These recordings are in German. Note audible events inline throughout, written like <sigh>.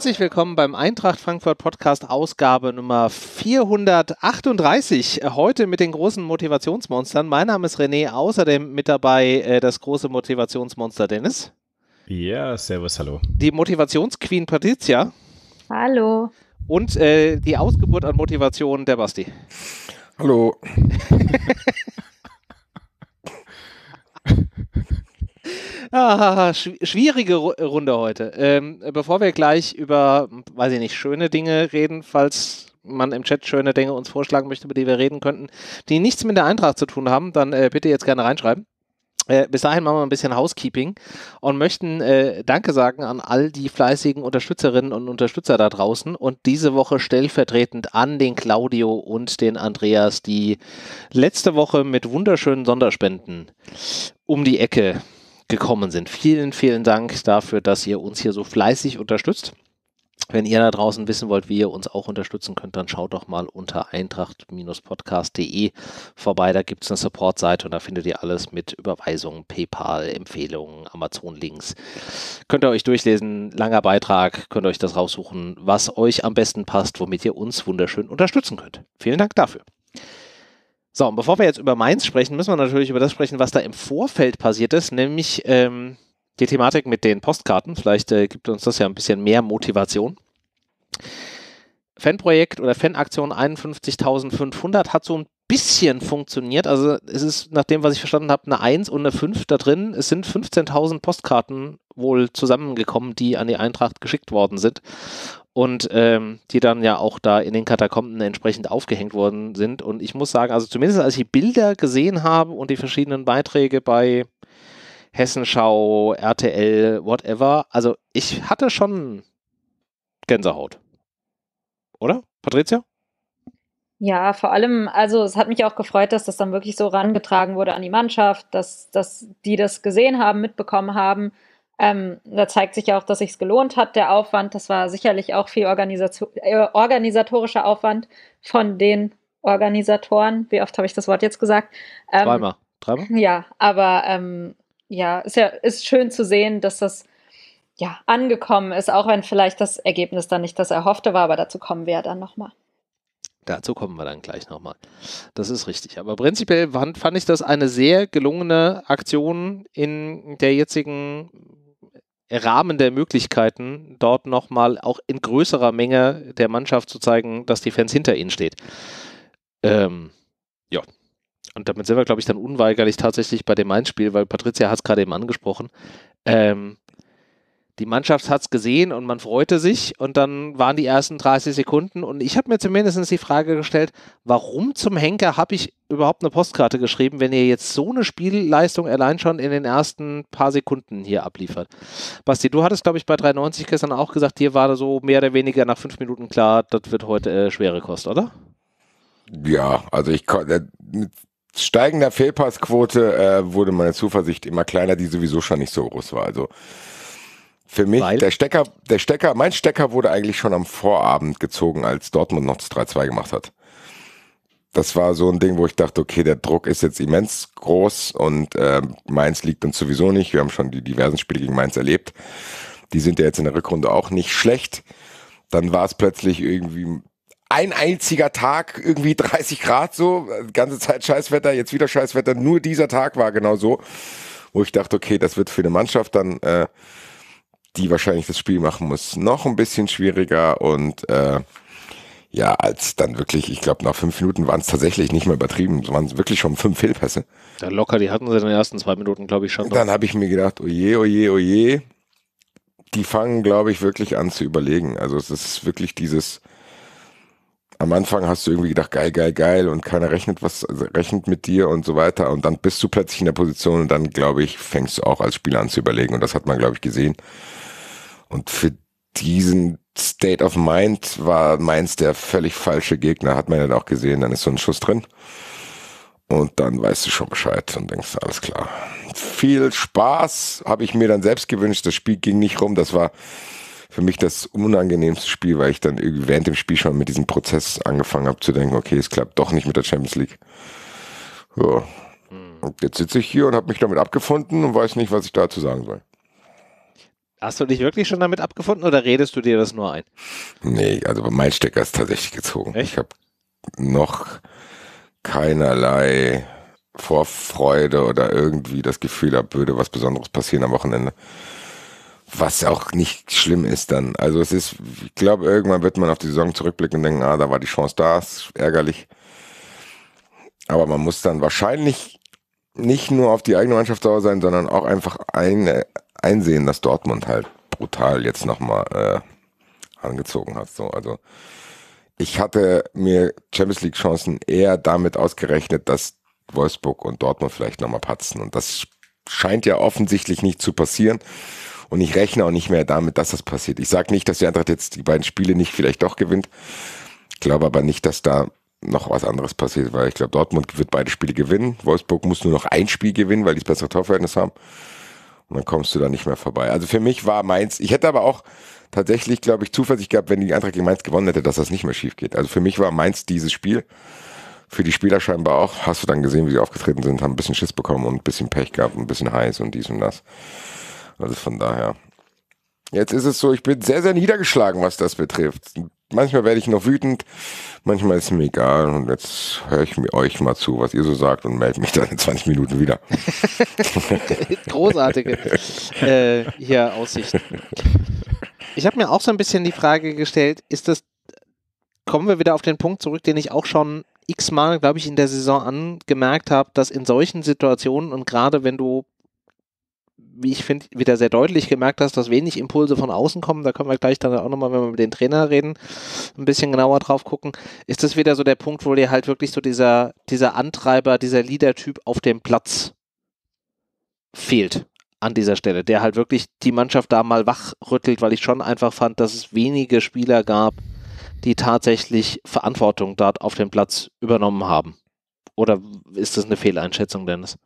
Herzlich willkommen beim Eintracht Frankfurt Podcast Ausgabe Nummer 438. Äh, heute mit den großen Motivationsmonstern. Mein Name ist René, außerdem mit dabei äh, das große Motivationsmonster Dennis. Ja, servus, hallo. Die Motivationsqueen Patricia. Hallo. Und äh, die Ausgeburt an Motivation der Basti. Hallo. <laughs> <laughs> ah, schwierige Runde heute. Ähm, bevor wir gleich über, weiß ich nicht, schöne Dinge reden, falls man im Chat schöne Dinge uns vorschlagen möchte, über die wir reden könnten, die nichts mit der Eintracht zu tun haben, dann äh, bitte jetzt gerne reinschreiben. Äh, bis dahin machen wir ein bisschen Housekeeping und möchten äh, Danke sagen an all die fleißigen Unterstützerinnen und Unterstützer da draußen und diese Woche stellvertretend an den Claudio und den Andreas, die letzte Woche mit wunderschönen Sonderspenden um die Ecke gekommen sind. Vielen, vielen Dank dafür, dass ihr uns hier so fleißig unterstützt. Wenn ihr da draußen wissen wollt, wie ihr uns auch unterstützen könnt, dann schaut doch mal unter eintracht-podcast.de vorbei. Da gibt es eine Support-Seite und da findet ihr alles mit Überweisungen, PayPal, Empfehlungen, Amazon-Links. Könnt ihr euch durchlesen, langer Beitrag, könnt ihr euch das raussuchen, was euch am besten passt, womit ihr uns wunderschön unterstützen könnt. Vielen Dank dafür. So, und bevor wir jetzt über Mainz sprechen, müssen wir natürlich über das sprechen, was da im Vorfeld passiert ist, nämlich ähm, die Thematik mit den Postkarten. Vielleicht äh, gibt uns das ja ein bisschen mehr Motivation. Fanprojekt oder Fanaktion 51.500 hat so ein bisschen funktioniert. Also es ist, nach dem, was ich verstanden habe, eine 1 und eine 5 da drin. Es sind 15.000 Postkarten wohl zusammengekommen, die an die Eintracht geschickt worden sind und ähm, die dann ja auch da in den Katakomben entsprechend aufgehängt worden sind. Und ich muss sagen, also zumindest als ich die Bilder gesehen habe und die verschiedenen Beiträge bei Hessenschau, RTL, whatever, also ich hatte schon Gänsehaut. Oder, Patricia? Ja, vor allem, also es hat mich auch gefreut, dass das dann wirklich so rangetragen wurde an die Mannschaft, dass, dass die das gesehen haben, mitbekommen haben ähm, da zeigt sich ja auch, dass sich es gelohnt hat, der Aufwand. Das war sicherlich auch viel Organisator äh, organisatorischer Aufwand von den Organisatoren. Wie oft habe ich das Wort jetzt gesagt? Ähm, Dreimal. Dreimal? Ja, aber ähm, ja, ist ja ist schön zu sehen, dass das ja angekommen ist, auch wenn vielleicht das Ergebnis dann nicht das erhoffte war, aber dazu kommen wir ja dann nochmal. Dazu kommen wir dann gleich nochmal. Das ist richtig. Aber prinzipiell fand, fand ich das eine sehr gelungene Aktion in der jetzigen äh, Rahmen der Möglichkeiten, dort nochmal auch in größerer Menge der Mannschaft zu zeigen, dass die Fans hinter ihnen steht. Ähm, ja. Und damit sind wir, glaube ich, dann unweigerlich tatsächlich bei dem Mainz-Spiel, weil Patricia hat es gerade eben angesprochen. Ähm, die Mannschaft hat es gesehen und man freute sich und dann waren die ersten 30 Sekunden und ich habe mir zumindest die Frage gestellt, warum zum Henker habe ich überhaupt eine Postkarte geschrieben, wenn ihr jetzt so eine Spielleistung allein schon in den ersten paar Sekunden hier abliefert. Basti, du hattest, glaube ich, bei 93 gestern auch gesagt, dir war so mehr oder weniger nach fünf Minuten klar, das wird heute äh, schwere Kost, oder? Ja, also ich konnte äh, mit steigender Fehlpassquote äh, wurde meine Zuversicht immer kleiner, die sowieso schon nicht so groß war. Also für mich, Weil? der Stecker, der Stecker, mein Stecker wurde eigentlich schon am Vorabend gezogen, als Dortmund noch 3-2 gemacht hat. Das war so ein Ding, wo ich dachte, okay, der Druck ist jetzt immens groß und äh, Mainz liegt uns sowieso nicht. Wir haben schon die diversen Spiele gegen Mainz erlebt. Die sind ja jetzt in der Rückrunde auch nicht schlecht. Dann war es plötzlich irgendwie ein einziger Tag, irgendwie 30 Grad so, ganze Zeit Scheißwetter, jetzt wieder Scheißwetter. Nur dieser Tag war genau so, wo ich dachte, okay, das wird für eine Mannschaft dann... Äh, die wahrscheinlich das Spiel machen muss, noch ein bisschen schwieriger und äh, ja, als dann wirklich, ich glaube, nach fünf Minuten waren es tatsächlich nicht mehr übertrieben, es waren wirklich schon fünf Fehlpässe. Ja, locker, die hatten sie in den ersten zwei Minuten, glaube ich, schon. dann habe ich mir gedacht, oje, oh oje, oh oje, oh die fangen, glaube ich, wirklich an zu überlegen. Also es ist wirklich dieses, am Anfang hast du irgendwie gedacht, geil, geil, geil und keiner rechnet was, also rechnet mit dir und so weiter und dann bist du plötzlich in der Position und dann, glaube ich, fängst du auch als Spieler an zu überlegen und das hat man, glaube ich, gesehen. Und für diesen State of Mind war Mainz der völlig falsche Gegner, hat man ja auch gesehen, dann ist so ein Schuss drin. Und dann weißt du schon Bescheid und denkst, alles klar. Viel Spaß habe ich mir dann selbst gewünscht. Das Spiel ging nicht rum. Das war für mich das unangenehmste Spiel, weil ich dann irgendwie während dem Spiel schon mit diesem Prozess angefangen habe zu denken, okay, es klappt doch nicht mit der Champions League. So. Hm. Und jetzt sitze ich hier und habe mich damit abgefunden und weiß nicht, was ich dazu sagen soll. Hast du dich wirklich schon damit abgefunden oder redest du dir das nur ein? Nee, also mein Stecker ist tatsächlich gezogen. Echt? Ich habe noch keinerlei Vorfreude oder irgendwie das Gefühl, da würde was Besonderes passieren am Wochenende. Was auch nicht schlimm ist dann. Also es ist, ich glaube, irgendwann wird man auf die Saison zurückblicken und denken, ah, da war die Chance da, ist ärgerlich. Aber man muss dann wahrscheinlich nicht nur auf die eigene Mannschaft sauer sein, sondern auch einfach ein, einsehen, dass Dortmund halt brutal jetzt nochmal äh, angezogen hat. So, also ich hatte mir Champions League Chancen eher damit ausgerechnet, dass Wolfsburg und Dortmund vielleicht nochmal patzen. Und das scheint ja offensichtlich nicht zu passieren. Und ich rechne auch nicht mehr damit, dass das passiert. Ich sage nicht, dass die Eintracht jetzt die beiden Spiele nicht vielleicht doch gewinnt. Glaube aber nicht, dass da noch was anderes passiert, weil ich glaube, Dortmund wird beide Spiele gewinnen. Wolfsburg muss nur noch ein Spiel gewinnen, weil die das bessere Torverhältnis haben. Und dann kommst du da nicht mehr vorbei. Also für mich war Mainz, ich hätte aber auch tatsächlich, glaube ich, Zuversicht gehabt, wenn die Eintracht gegen Mainz gewonnen hätte, dass das nicht mehr schief geht. Also für mich war Mainz dieses Spiel. Für die Spieler scheinbar auch. Hast du dann gesehen, wie sie aufgetreten sind, haben ein bisschen Schiss bekommen und ein bisschen Pech gehabt, ein bisschen heiß und dies und das. Also von daher. Jetzt ist es so, ich bin sehr, sehr niedergeschlagen, was das betrifft. Manchmal werde ich noch wütend, manchmal ist es mir egal. Und jetzt höre ich mir euch mal zu, was ihr so sagt und melde mich dann in 20 Minuten wieder. <laughs> Großartige äh, hier Aussichten. Ich habe mir auch so ein bisschen die Frage gestellt, ist das, kommen wir wieder auf den Punkt zurück, den ich auch schon x-mal, glaube ich, in der Saison angemerkt habe, dass in solchen Situationen und gerade wenn du wie ich finde, wieder sehr deutlich gemerkt hast, dass wenig Impulse von außen kommen. Da können wir gleich dann auch nochmal, wenn wir mit den Trainer reden, ein bisschen genauer drauf gucken. Ist das wieder so der Punkt, wo dir halt wirklich so dieser, dieser Antreiber, dieser Leader-Typ auf dem Platz fehlt an dieser Stelle, der halt wirklich die Mannschaft da mal wachrüttelt, weil ich schon einfach fand, dass es wenige Spieler gab, die tatsächlich Verantwortung dort auf dem Platz übernommen haben. Oder ist das eine Fehleinschätzung, Dennis?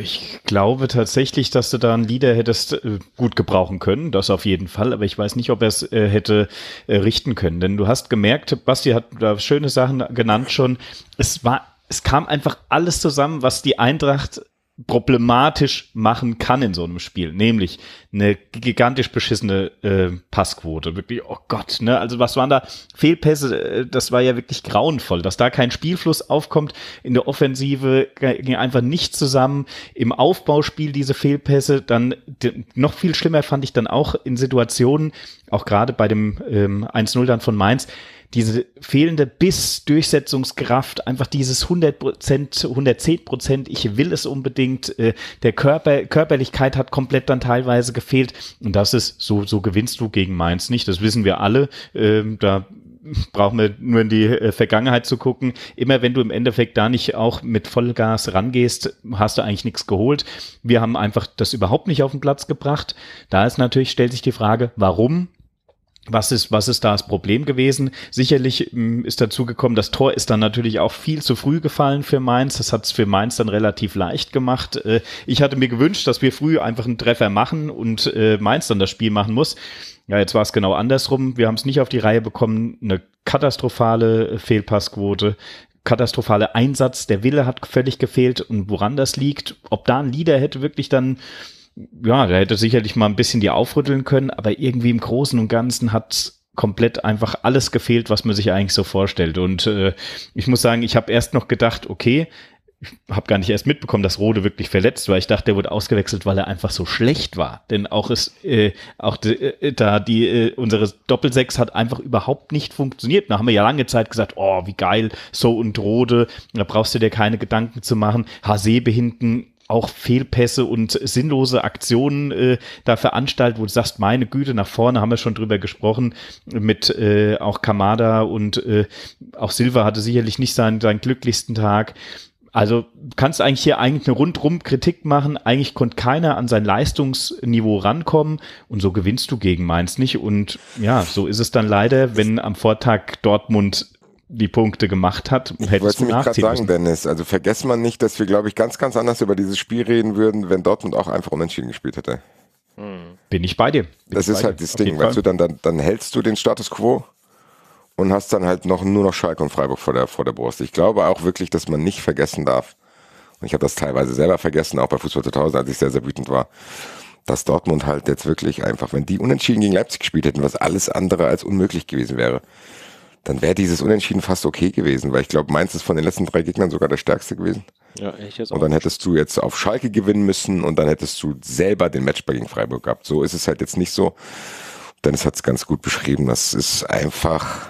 Ich glaube tatsächlich, dass du da einen Leader hättest äh, gut gebrauchen können, das auf jeden Fall, aber ich weiß nicht, ob er es äh, hätte äh, richten können. Denn du hast gemerkt, Basti hat da schöne Sachen genannt schon, es war es kam einfach alles zusammen, was die Eintracht problematisch machen kann in so einem Spiel, nämlich eine gigantisch beschissene äh, Passquote. Wirklich, oh Gott, ne? Also was waren da Fehlpässe? Äh, das war ja wirklich grauenvoll, dass da kein Spielfluss aufkommt. In der Offensive ging einfach nicht zusammen. Im Aufbauspiel diese Fehlpässe. Dann noch viel schlimmer fand ich dann auch in Situationen, auch gerade bei dem ähm, 1-0 dann von Mainz, diese fehlende Biss-Durchsetzungskraft, einfach dieses 100 Prozent, 110 Prozent, ich will es unbedingt, äh, der Körper, Körperlichkeit hat komplett dann teilweise gefehlt. Und das ist, so, so gewinnst du gegen Mainz nicht, das wissen wir alle. Ähm, da brauchen wir nur in die äh, Vergangenheit zu gucken. Immer wenn du im Endeffekt da nicht auch mit Vollgas rangehst, hast du eigentlich nichts geholt. Wir haben einfach das überhaupt nicht auf den Platz gebracht. Da ist natürlich, stellt sich die Frage, warum? was ist, was ist da das Problem gewesen? Sicherlich hm, ist dazu gekommen, das Tor ist dann natürlich auch viel zu früh gefallen für Mainz. Das hat es für Mainz dann relativ leicht gemacht. Äh, ich hatte mir gewünscht, dass wir früh einfach einen Treffer machen und äh, Mainz dann das Spiel machen muss. Ja, jetzt war es genau andersrum. Wir haben es nicht auf die Reihe bekommen. Eine katastrophale äh, Fehlpassquote katastrophale Einsatz. Der Wille hat völlig gefehlt und woran das liegt, ob da ein Leader hätte wirklich dann ja, da hätte sicherlich mal ein bisschen die aufrütteln können, aber irgendwie im Großen und Ganzen hat komplett einfach alles gefehlt, was man sich eigentlich so vorstellt. Und äh, ich muss sagen, ich habe erst noch gedacht, okay, ich habe gar nicht erst mitbekommen, dass Rode wirklich verletzt war. Ich dachte, er wurde ausgewechselt, weil er einfach so schlecht war. Denn auch ist äh, auch de, äh, da die äh, unsere Doppelsechs hat einfach überhaupt nicht funktioniert. Da haben wir ja lange Zeit gesagt, oh wie geil, so und Rode, da brauchst du dir keine Gedanken zu machen. Hasebe hinten auch Fehlpässe und sinnlose Aktionen äh, da veranstaltet, wo du sagst, meine Güte, nach vorne haben wir schon drüber gesprochen, mit äh, auch Kamada und äh, auch Silva hatte sicherlich nicht seinen, seinen glücklichsten Tag. Also kannst eigentlich hier eigentlich eine rundrum Kritik machen. Eigentlich konnte keiner an sein Leistungsniveau rankommen und so gewinnst du gegen Mainz nicht. Und ja, so ist es dann leider, wenn am Vortag Dortmund die Punkte gemacht hat, hättest ich du nachziehen sagen, müssen. Dennis, also vergess man nicht, dass wir, glaube ich, ganz, ganz anders über dieses Spiel reden würden, wenn Dortmund auch einfach unentschieden gespielt hätte. Hm. Bin ich bei dir. Bin das ist halt dir. das Ding, weißt du, dann, dann, dann hältst du den Status quo und hast dann halt noch nur noch Schalke und Freiburg vor der, vor der Brust. Ich glaube auch wirklich, dass man nicht vergessen darf, und ich habe das teilweise selber vergessen, auch bei Fußball 2000, als ich sehr, sehr wütend war, dass Dortmund halt jetzt wirklich einfach, wenn die unentschieden gegen Leipzig gespielt hätten, was alles andere als unmöglich gewesen wäre, dann wäre dieses Unentschieden fast okay gewesen, weil ich glaube, Mainz ist von den letzten drei Gegnern sogar der stärkste gewesen. Ja, ich jetzt auch. Und dann hättest du jetzt auf Schalke gewinnen müssen und dann hättest du selber den Matchball gegen Freiburg gehabt. So ist es halt jetzt nicht so. Dennis hat es ganz gut beschrieben. Das ist einfach.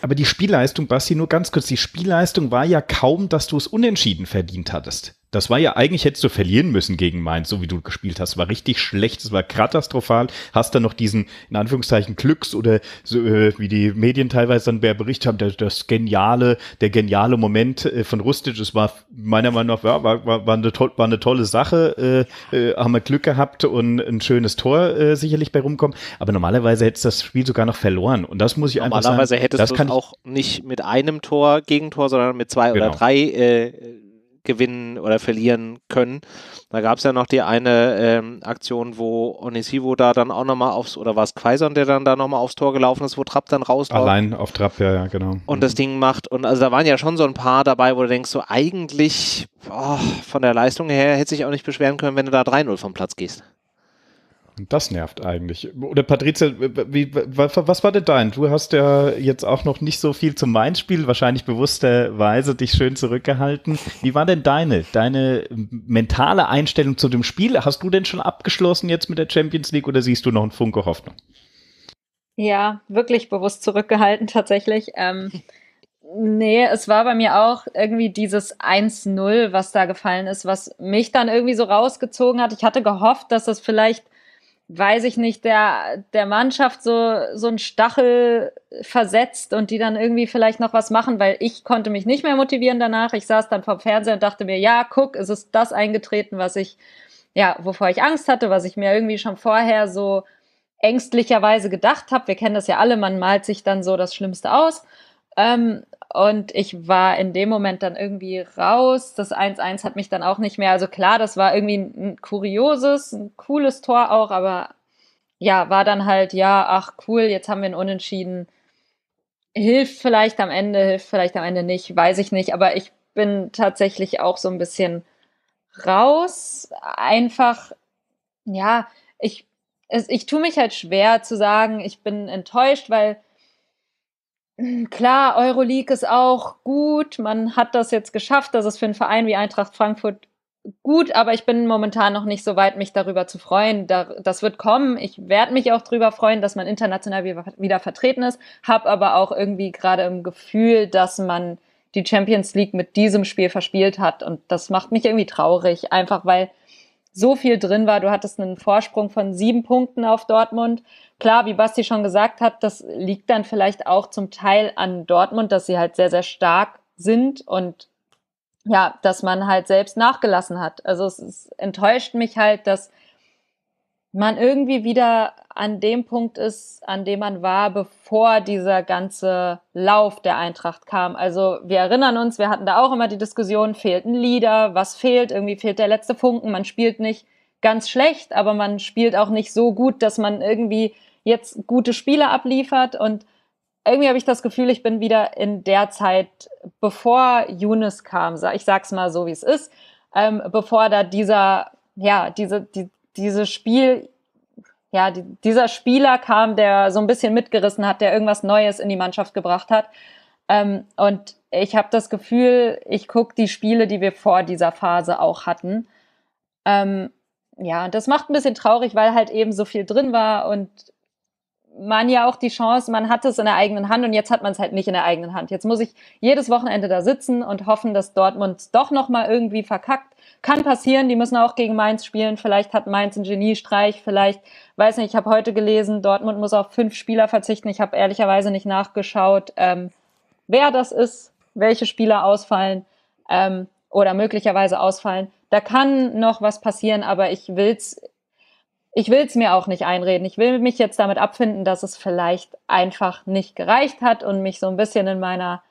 Aber die Spielleistung, Basti, nur ganz kurz, die Spielleistung war ja kaum, dass du es unentschieden verdient hattest. Das war ja eigentlich, hättest du verlieren müssen gegen Mainz, so wie du gespielt hast. War richtig schlecht, es war katastrophal. Hast dann noch diesen, in Anführungszeichen, Glücks- oder so, äh, wie die Medien teilweise dann berichtet haben, das, das, geniale, der geniale Moment äh, von Rustic. Es war meiner Meinung nach, ja, war, war, war, eine, to war eine tolle Sache. Äh, äh, haben wir Glück gehabt und ein schönes Tor äh, sicherlich bei rumkommen. Aber normalerweise hättest du das Spiel sogar noch verloren. Und das muss ich einfach sagen. Normalerweise hättest du auch nicht mit einem Tor Gegentor, sondern mit zwei genau. oder drei äh, gewinnen oder verlieren können. Da gab es ja noch die eine ähm, Aktion, wo Onisivo da dann auch nochmal aufs, oder war es Quaison, der dann da nochmal aufs Tor gelaufen ist, wo Trapp dann raus Allein auf Trapp, ja, ja, genau. Und mhm. das Ding macht. Und also da waren ja schon so ein paar dabei, wo du denkst, so eigentlich oh, von der Leistung her hätte sich auch nicht beschweren können, wenn du da 3-0 vom Platz gehst. Und das nervt eigentlich. Oder Patricia, wie, was war denn dein? Du hast ja jetzt auch noch nicht so viel zum Main-Spiel, wahrscheinlich bewussterweise dich schön zurückgehalten. Wie war denn deine, deine mentale Einstellung zu dem Spiel? Hast du denn schon abgeschlossen jetzt mit der Champions League oder siehst du noch einen Funke Hoffnung? Ja, wirklich bewusst zurückgehalten tatsächlich. Ähm, nee, es war bei mir auch irgendwie dieses 1-0, was da gefallen ist, was mich dann irgendwie so rausgezogen hat. Ich hatte gehofft, dass das vielleicht – weiß ich nicht, der, der Mannschaft so, so einen Stachel versetzt und die dann irgendwie vielleicht noch was machen, weil ich konnte mich nicht mehr motivieren danach. Ich saß dann vom Fernseher und dachte mir, ja, guck, es ist das eingetreten, was ich, ja, wovor ich Angst hatte, was ich mir irgendwie schon vorher so ängstlicherweise gedacht habe. Wir kennen das ja alle, man malt sich dann so das Schlimmste aus. Ähm, und ich war in dem Moment dann irgendwie raus. Das 1-1 hat mich dann auch nicht mehr. Also klar, das war irgendwie ein kurioses, ein cooles Tor auch, aber ja, war dann halt, ja, ach cool, jetzt haben wir ein Unentschieden. Hilft vielleicht am Ende, hilft vielleicht am Ende nicht, weiß ich nicht. Aber ich bin tatsächlich auch so ein bisschen raus. Einfach, ja, ich, es, ich tue mich halt schwer zu sagen, ich bin enttäuscht, weil <laughs> Klar, Euroleague ist auch gut. Man hat das jetzt geschafft. Das ist für einen Verein wie Eintracht Frankfurt gut, aber ich bin momentan noch nicht so weit, mich darüber zu freuen. das wird kommen. Ich werde mich auch darüber freuen, dass man international wieder vertreten ist. Hab aber auch irgendwie gerade im Gefühl, dass man die Champions League mit diesem Spiel verspielt hat. Und das macht mich irgendwie traurig, einfach weil so viel drin war. Du hattest einen Vorsprung von sieben Punkten auf Dortmund. Klar, wie Basti schon gesagt hat, das liegt dann vielleicht auch zum Teil an Dortmund, dass sie halt sehr, sehr stark sind und ja, dass man halt selbst nachgelassen hat. Also es, es enttäuscht mich halt, dass man irgendwie wieder an dem Punkt ist, an dem man war, bevor dieser ganze Lauf der Eintracht kam. Also wir erinnern uns, wir hatten da auch immer die Diskussion, fehlt ein Lieder, was fehlt, irgendwie fehlt der letzte Funken, man spielt nicht ganz schlecht, aber man spielt auch nicht so gut, dass man irgendwie jetzt gute Spiele abliefert und irgendwie habe ich das Gefühl, ich bin wieder in der Zeit, bevor Younes kam, ich sag's mal so, wie es ist, ähm, bevor da dieser, ja, diese, die, dieses Spiel, ja, die, dieser Spieler kam, der so ein bisschen mitgerissen hat, der irgendwas Neues in die Mannschaft gebracht hat. Ähm, und ich habe das Gefühl, ich gucke die Spiele, die wir vor dieser Phase auch hatten. Ähm, ja, und das macht ein bisschen traurig, weil halt eben so viel drin war und man ja auch die Chance, man hat es in der eigenen Hand und jetzt hat man es halt nicht in der eigenen Hand. Jetzt muss ich jedes Wochenende da sitzen und hoffen, dass Dortmund doch noch mal irgendwie verkackt kann passieren, die müssen auch gegen Mainz spielen. Vielleicht hat Mainz einen Geniestreich, vielleicht, weiß nicht, ich habe heute gelesen, Dortmund muss auf fünf Spieler verzichten. Ich habe ehrlicherweise nicht nachgeschaut, ähm, wer das ist, welche Spieler ausfallen ähm, oder möglicherweise ausfallen. Da kann noch was passieren, aber ich will's ich will's mir auch nicht einreden. Ich will mich jetzt damit abfinden, dass es vielleicht einfach nicht gereicht hat und mich so ein bisschen in meiner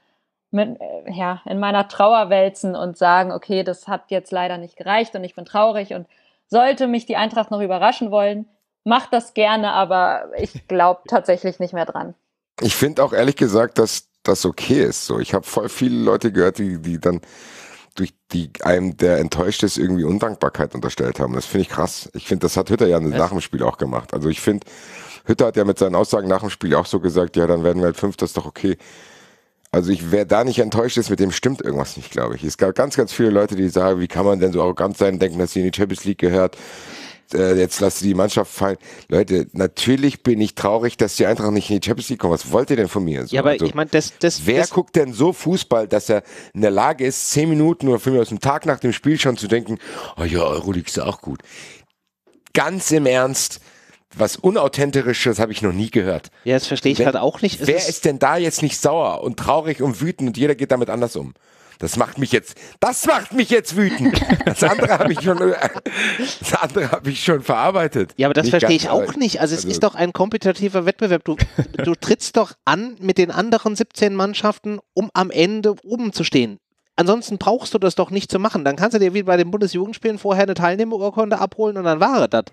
mit, äh, ja, in meiner Trauer wälzen und sagen, okay, das hat jetzt leider nicht gereicht und ich bin traurig und sollte mich die Eintracht noch überraschen wollen, macht das gerne, aber ich <laughs> glaube tatsächlich nicht mehr dran. Ich finde auch ehrlich gesagt, dass das okay ist. So, ich habe voll viele Leute gehört, die, die dann durch die einem, der enttäuscht ist, irgendwie Undankbarkeit unterstellt haben. Das finde ich krass. Ich finde, das hat Hütter ja nach dem Spiel auch gemacht. Also ich finde, Hütter hat ja mit seinen Aussagen nach dem Spiel auch so gesagt, ja, dann werden wir halt fünf, das ist doch okay. Also ich, wer da nicht enttäuscht ist, mit dem stimmt irgendwas nicht, glaube ich. Es gab ganz, ganz viele Leute, die sagen, wie kann man denn so arrogant sein, denken, dass sie in die Champions League gehört. Äh, jetzt lasst die Mannschaft fallen. Leute, natürlich bin ich traurig, dass die Eintracht nicht in die Champions League kommt. Was wollt ihr denn von mir? So, ja, aber also, ich meine, das, das. Wer das, guckt denn so Fußball, dass er in der Lage ist, zehn Minuten oder fünf Minuten aus dem Tag nach dem Spiel schon zu denken, oh ja, Euroleague ist auch gut. Ganz im Ernst was Unauthentisches habe ich noch nie gehört. Ja, das verstehe ich gerade auch nicht. Ist wer ist denn da jetzt nicht sauer und traurig und wütend und jeder geht damit anders um? Das macht mich jetzt, das macht mich jetzt wütend. Das andere habe ich schon, <laughs> das andere habe ich schon verarbeitet. Ja, aber das nicht verstehe ich auch nicht. Also es also ist doch ein kompetitiver Wettbewerb. Du, du trittst doch an mit den anderen 17 Mannschaften, um am Ende oben zu stehen. Ansonsten brauchst du das doch nicht zu machen. Dann kannst du dir wie bei den Bundesjugendspielen vorher eine Teilnehmerurkunde abholen und dann war das.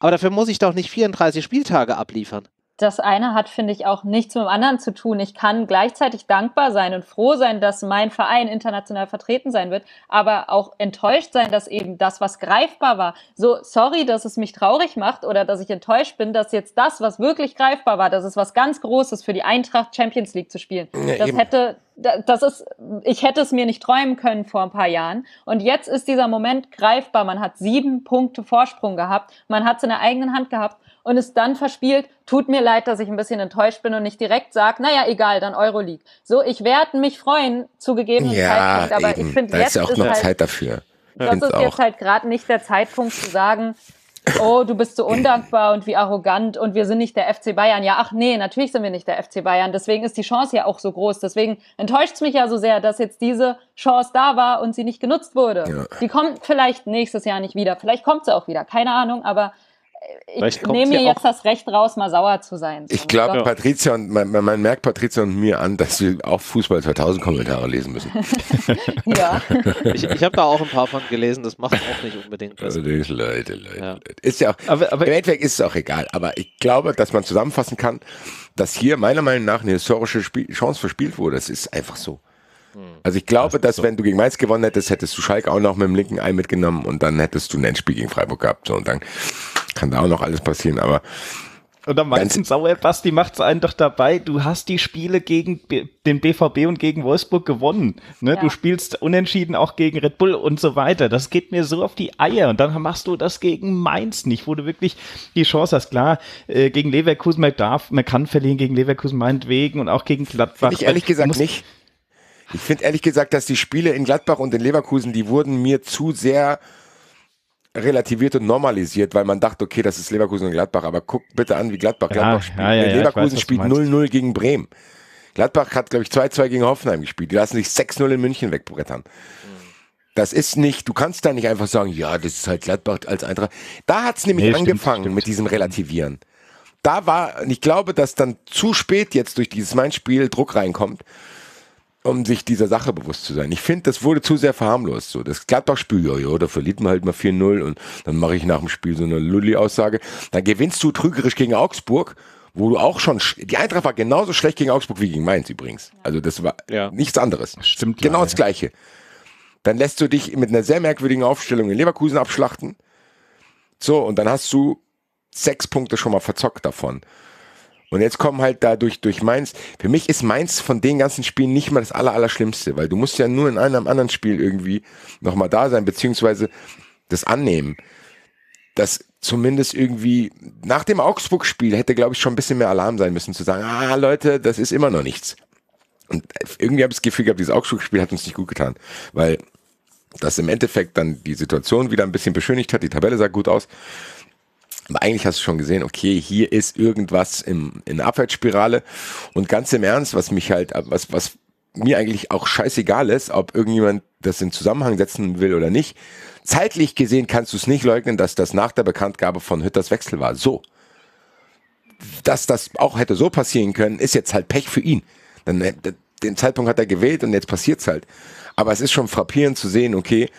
Aber dafür muss ich doch nicht 34 Spieltage abliefern das eine hat, finde ich, auch nichts mit dem anderen zu tun. Ich kann gleichzeitig dankbar sein und froh sein, dass mein Verein international vertreten sein wird, aber auch enttäuscht sein, dass eben das, was greifbar war, so sorry, dass es mich traurig macht oder dass ich enttäuscht bin, dass jetzt das, was wirklich greifbar war, das ist was ganz Großes für die Eintracht Champions League zu spielen. Ja, das eben. hätte, das ist, ich hätte es mir nicht träumen können vor ein paar Jahren. Und jetzt ist dieser Moment greifbar. Man hat sieben Punkte Vorsprung gehabt. Man hat es in der eigenen Hand gehabt und es dann verspielt, tut mir leid, dass ich ein bisschen enttäuscht bin und nicht direkt sage, naja, egal, dann Euroleague. So, ich werde mich freuen zugegeben. gegebenen ja, Zeitpunkt, aber eben. ich finde, jetzt ist ja auch noch halt, Zeit dafür. Das ist auch. jetzt halt gerade nicht der Zeitpunkt zu sagen, oh, du bist so undankbar und wie arrogant und wir sind nicht der FC Bayern. Ja, ach nee, natürlich sind wir nicht der FC Bayern. Deswegen ist die Chance ja auch so groß. Deswegen enttäuscht es mich ja so sehr, dass jetzt diese Chance da war und sie nicht genutzt wurde. Ja. Die kommt vielleicht nächstes Jahr nicht wieder. Vielleicht kommt sie auch wieder. Keine Ahnung, aber äh, ich nehme mir jetzt das Recht raus, mal sauer zu sein. Ich glaube, ja. Patricia und man, man, merkt Patricia und mir an, dass wir auch Fußball 2000 Kommentare lesen müssen. <laughs> ja. <laughs> Ich, ich habe da auch ein paar von gelesen, das macht auch nicht unbedingt was. Also, Leute, Leute, ja. Leute. Ist ja auch, aber, aber, im Endeffekt ist es auch egal, aber ich glaube, dass man zusammenfassen kann, dass hier meiner Meinung nach eine historische Spiel Chance verspielt wurde. Das ist einfach so. Hm. Also ich glaube, dass so. wenn du gegen Mainz gewonnen hättest, hättest du Schalke auch noch mit dem linken Ei mitgenommen und dann hättest du ein Endspiel gegen Freiburg gehabt. So, und dann kann da auch noch alles passieren, aber und am meisten sauer, Basti es einen doch dabei, du hast die Spiele gegen B den BVB und gegen Wolfsburg gewonnen. Ne? Ja. Du spielst unentschieden auch gegen Red Bull und so weiter. Das geht mir so auf die Eier. Und dann machst du das gegen Mainz nicht, wo du wirklich die Chance hast. Klar, äh, gegen Leverkusen, man darf, man kann verlieren gegen Leverkusen meinetwegen und auch gegen Gladbach. Find ich ehrlich gesagt nicht. Ich finde ehrlich gesagt, dass die Spiele in Gladbach und in Leverkusen, die wurden mir zu sehr relativiert und normalisiert, weil man dachte, okay, das ist Leverkusen und Gladbach, aber guck bitte an, wie Gladbach, Gladbach ja, spielt. Ja, ja, Leverkusen weiß, spielt 0-0 gegen Bremen. Gladbach hat, glaube ich, 2-2 gegen Hoffenheim gespielt. Die lassen sich 6-0 in München wegbrettern. Mhm. Das ist nicht, du kannst da nicht einfach sagen, ja, das ist halt Gladbach als Eintracht. Da hat es nämlich nee, angefangen stimmt, stimmt. mit diesem Relativieren. Da war, ich glaube, dass dann zu spät jetzt durch dieses Main-Spiel Druck reinkommt um sich dieser Sache bewusst zu sein. Ich finde, das wurde zu sehr verharmlost. So, das Gladbach-Spiel, ja, ja, da verliert man halt mal 4-0 und dann mache ich nach dem Spiel so eine Lulli-Aussage. Dann gewinnst du trügerisch gegen Augsburg, wo du auch schon, die Eintracht war genauso schlecht gegen Augsburg wie gegen Mainz übrigens. Also das war ja. nichts anderes. Stimmt. Genau klar, das Gleiche. Dann lässt du dich mit einer sehr merkwürdigen Aufstellung in Leverkusen abschlachten. So, und dann hast du sechs Punkte schon mal verzockt davon. Und jetzt kommen halt dadurch durch Mainz. Für mich ist Mainz von den ganzen Spielen nicht mal das Allerallerschlimmste, weil du musst ja nur in einem anderen Spiel irgendwie nochmal da sein, beziehungsweise das annehmen. Das zumindest irgendwie nach dem Augsburg-Spiel hätte, glaube ich, schon ein bisschen mehr Alarm sein müssen, zu sagen, ah Leute, das ist immer noch nichts. Und irgendwie habe ich das Gefühl gehabt, dieses Augsburg-Spiel hat uns nicht gut getan, weil das im Endeffekt dann die Situation wieder ein bisschen beschönigt hat, die Tabelle sah gut aus aber eigentlich hast du schon gesehen, okay, hier ist irgendwas im, in der Abwärtsspirale. Und ganz im Ernst, was mich halt, was, was mir eigentlich auch scheißegal ist, ob irgendjemand das in Zusammenhang setzen will oder nicht. Zeitlich gesehen kannst du es nicht leugnen, dass das nach der Bekanntgabe von Hütters Wechsel war. So. Dass das auch hätte so passieren können, ist jetzt halt Pech für ihn. Dann, äh, den Zeitpunkt hat er gewählt und jetzt passiert's halt. Aber es ist schon frappierend zu sehen, okay,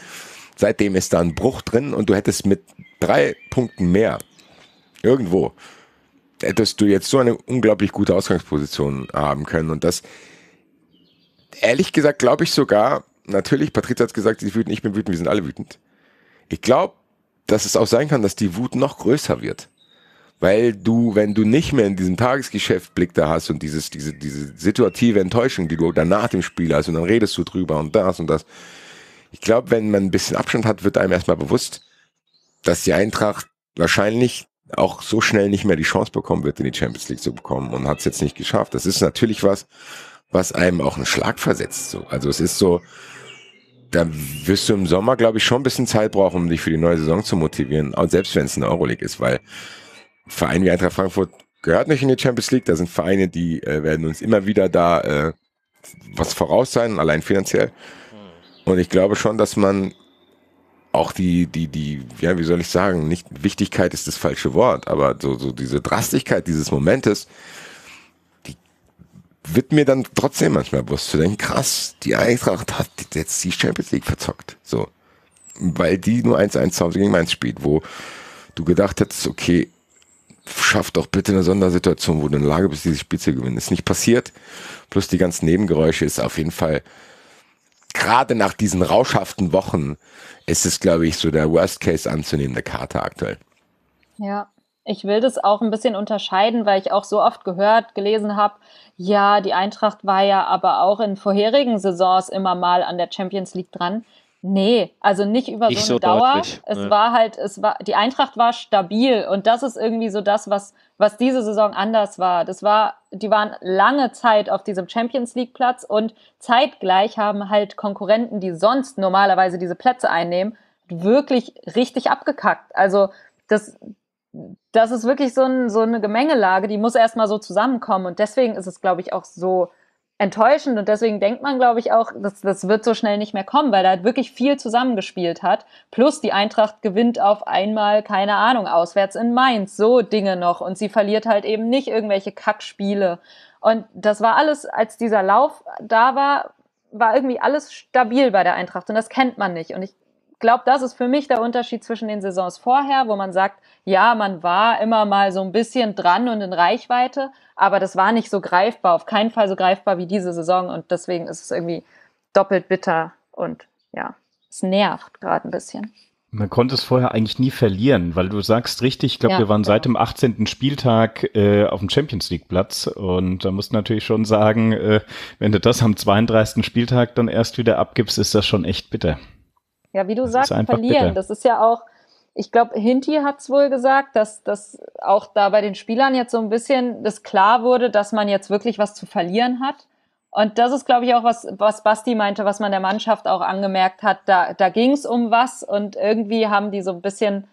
seitdem ist da ein Bruch drin und du hättest mit drei Punkten mehr Irgendwo hättest du jetzt so eine unglaublich gute Ausgangsposition haben können. Und das, ehrlich gesagt, glaube ich sogar, natürlich, Patrizia hat gesagt, sie wütend, ich bin wütend, wir sind alle wütend. Ich glaube, dass es auch sein kann, dass die Wut noch größer wird. Weil du, wenn du nicht mehr in diesem Tagesgeschäft Blick da hast und dieses, diese, diese situative Enttäuschung, die du dann nach dem Spiel hast und dann redest du drüber und das und das. Ich glaube, wenn man ein bisschen Abstand hat, wird einem erstmal bewusst, dass die Eintracht wahrscheinlich auch so schnell nicht mehr die Chance bekommen wird, in die Champions League zu bekommen und hat es jetzt nicht geschafft. Das ist natürlich was, was einem auch einen Schlag versetzt. So. Also es ist so, da wirst du im Sommer, glaube ich, schon ein bisschen Zeit brauchen, um dich für die neue Saison zu motivieren, auch selbst wenn es eine Euroleague ist, weil Verein wie Eintracht Frankfurt gehört nicht in die Champions League. Da sind Vereine, die äh, werden uns immer wieder da äh, was voraus sein, allein finanziell. Hm. Und ich glaube schon, dass man auch die, die, die, ja, wie soll ich sagen, nicht Wichtigkeit ist das falsche Wort, aber so, so diese Drastigkeit dieses Momentes, die wird mir dann trotzdem manchmal bewusst zu denken, krass, die Eintracht hat jetzt die Champions League verzockt, so. Weil die nur 1-1 zu Hause gegen Mainz spielt, wo du gedacht hättest, okay, schaff doch bitte eine Sondersituation, wo du in der Lage bist, dieses Spiel zu gewinnen. Ist nicht passiert. Plus die ganzen Nebengeräusche ist auf jeden Fall gerade nach diesen rauschhaften Wochen es ist, glaube ich, so der Worst Case anzunehmende Kater aktuell. Ja, ich will das auch ein bisschen unterscheiden, weil ich auch so oft gehört, gelesen habe, ja, die Eintracht war ja aber auch in vorherigen Saisons immer mal an der Champions League dran. Nee, also nicht über nicht so eine so Dauer. Deutlich, es ne. war halt, es war, die Eintracht war stabil und das ist irgendwie so das, was was diese Saison anders war. Das war, die waren lange Zeit auf diesem Champions League Platz und zeitgleich haben halt Konkurrenten, die sonst normalerweise diese Plätze einnehmen, wirklich richtig abgekackt. Also das, das ist wirklich so, ein, so eine Gemengelage, die muss erstmal so zusammenkommen und deswegen ist es, glaube ich, auch so enttäuschend und deswegen denkt man, glaube ich, auch, dass das wird so schnell nicht mehr kommen, weil da halt wirklich viel zusammengespielt hat. Plus die Eintracht gewinnt auf einmal, keine Ahnung, auswärts in Mainz, so Dinge noch. Und sie verliert halt eben nicht irgendwelche Kackspiele. Und das war alles, als dieser Lauf da war, war irgendwie alles stabil bei der Eintracht und das kennt man nicht. Und ich glaube, das ist für mich der Unterschied zwischen den Saisons vorher, wo man sagt, ja, man war immer mal so ein bisschen dran und in Reichweite, aber das war nicht so greifbar, auf keinen Fall so greifbar wie diese Saison und deswegen ist es irgendwie doppelt bitter und ja, es nervt gerade ein bisschen. Man konnte es vorher eigentlich nie verlieren, weil du sagst richtig, ich glaube, ja, wir waren genau. seit dem 18. Spieltag äh, auf dem Champions League Platz und da musst du natürlich schon sagen, äh, wenn du das am 32. Spieltag dann erst wieder abgibst, ist das schon echt bitter. Ja, wie du das sagst, verlieren. Bitter. Das ist ja auch, ich glaube, Hinti hat es wohl gesagt, dass das auch da bei den Spielern jetzt so ein bisschen das klar wurde, dass man jetzt wirklich was zu verlieren hat. Und das ist, glaube ich, auch was, was Basti meinte, was man der Mannschaft auch angemerkt hat. Da, da ging es um was und irgendwie haben die so ein bisschen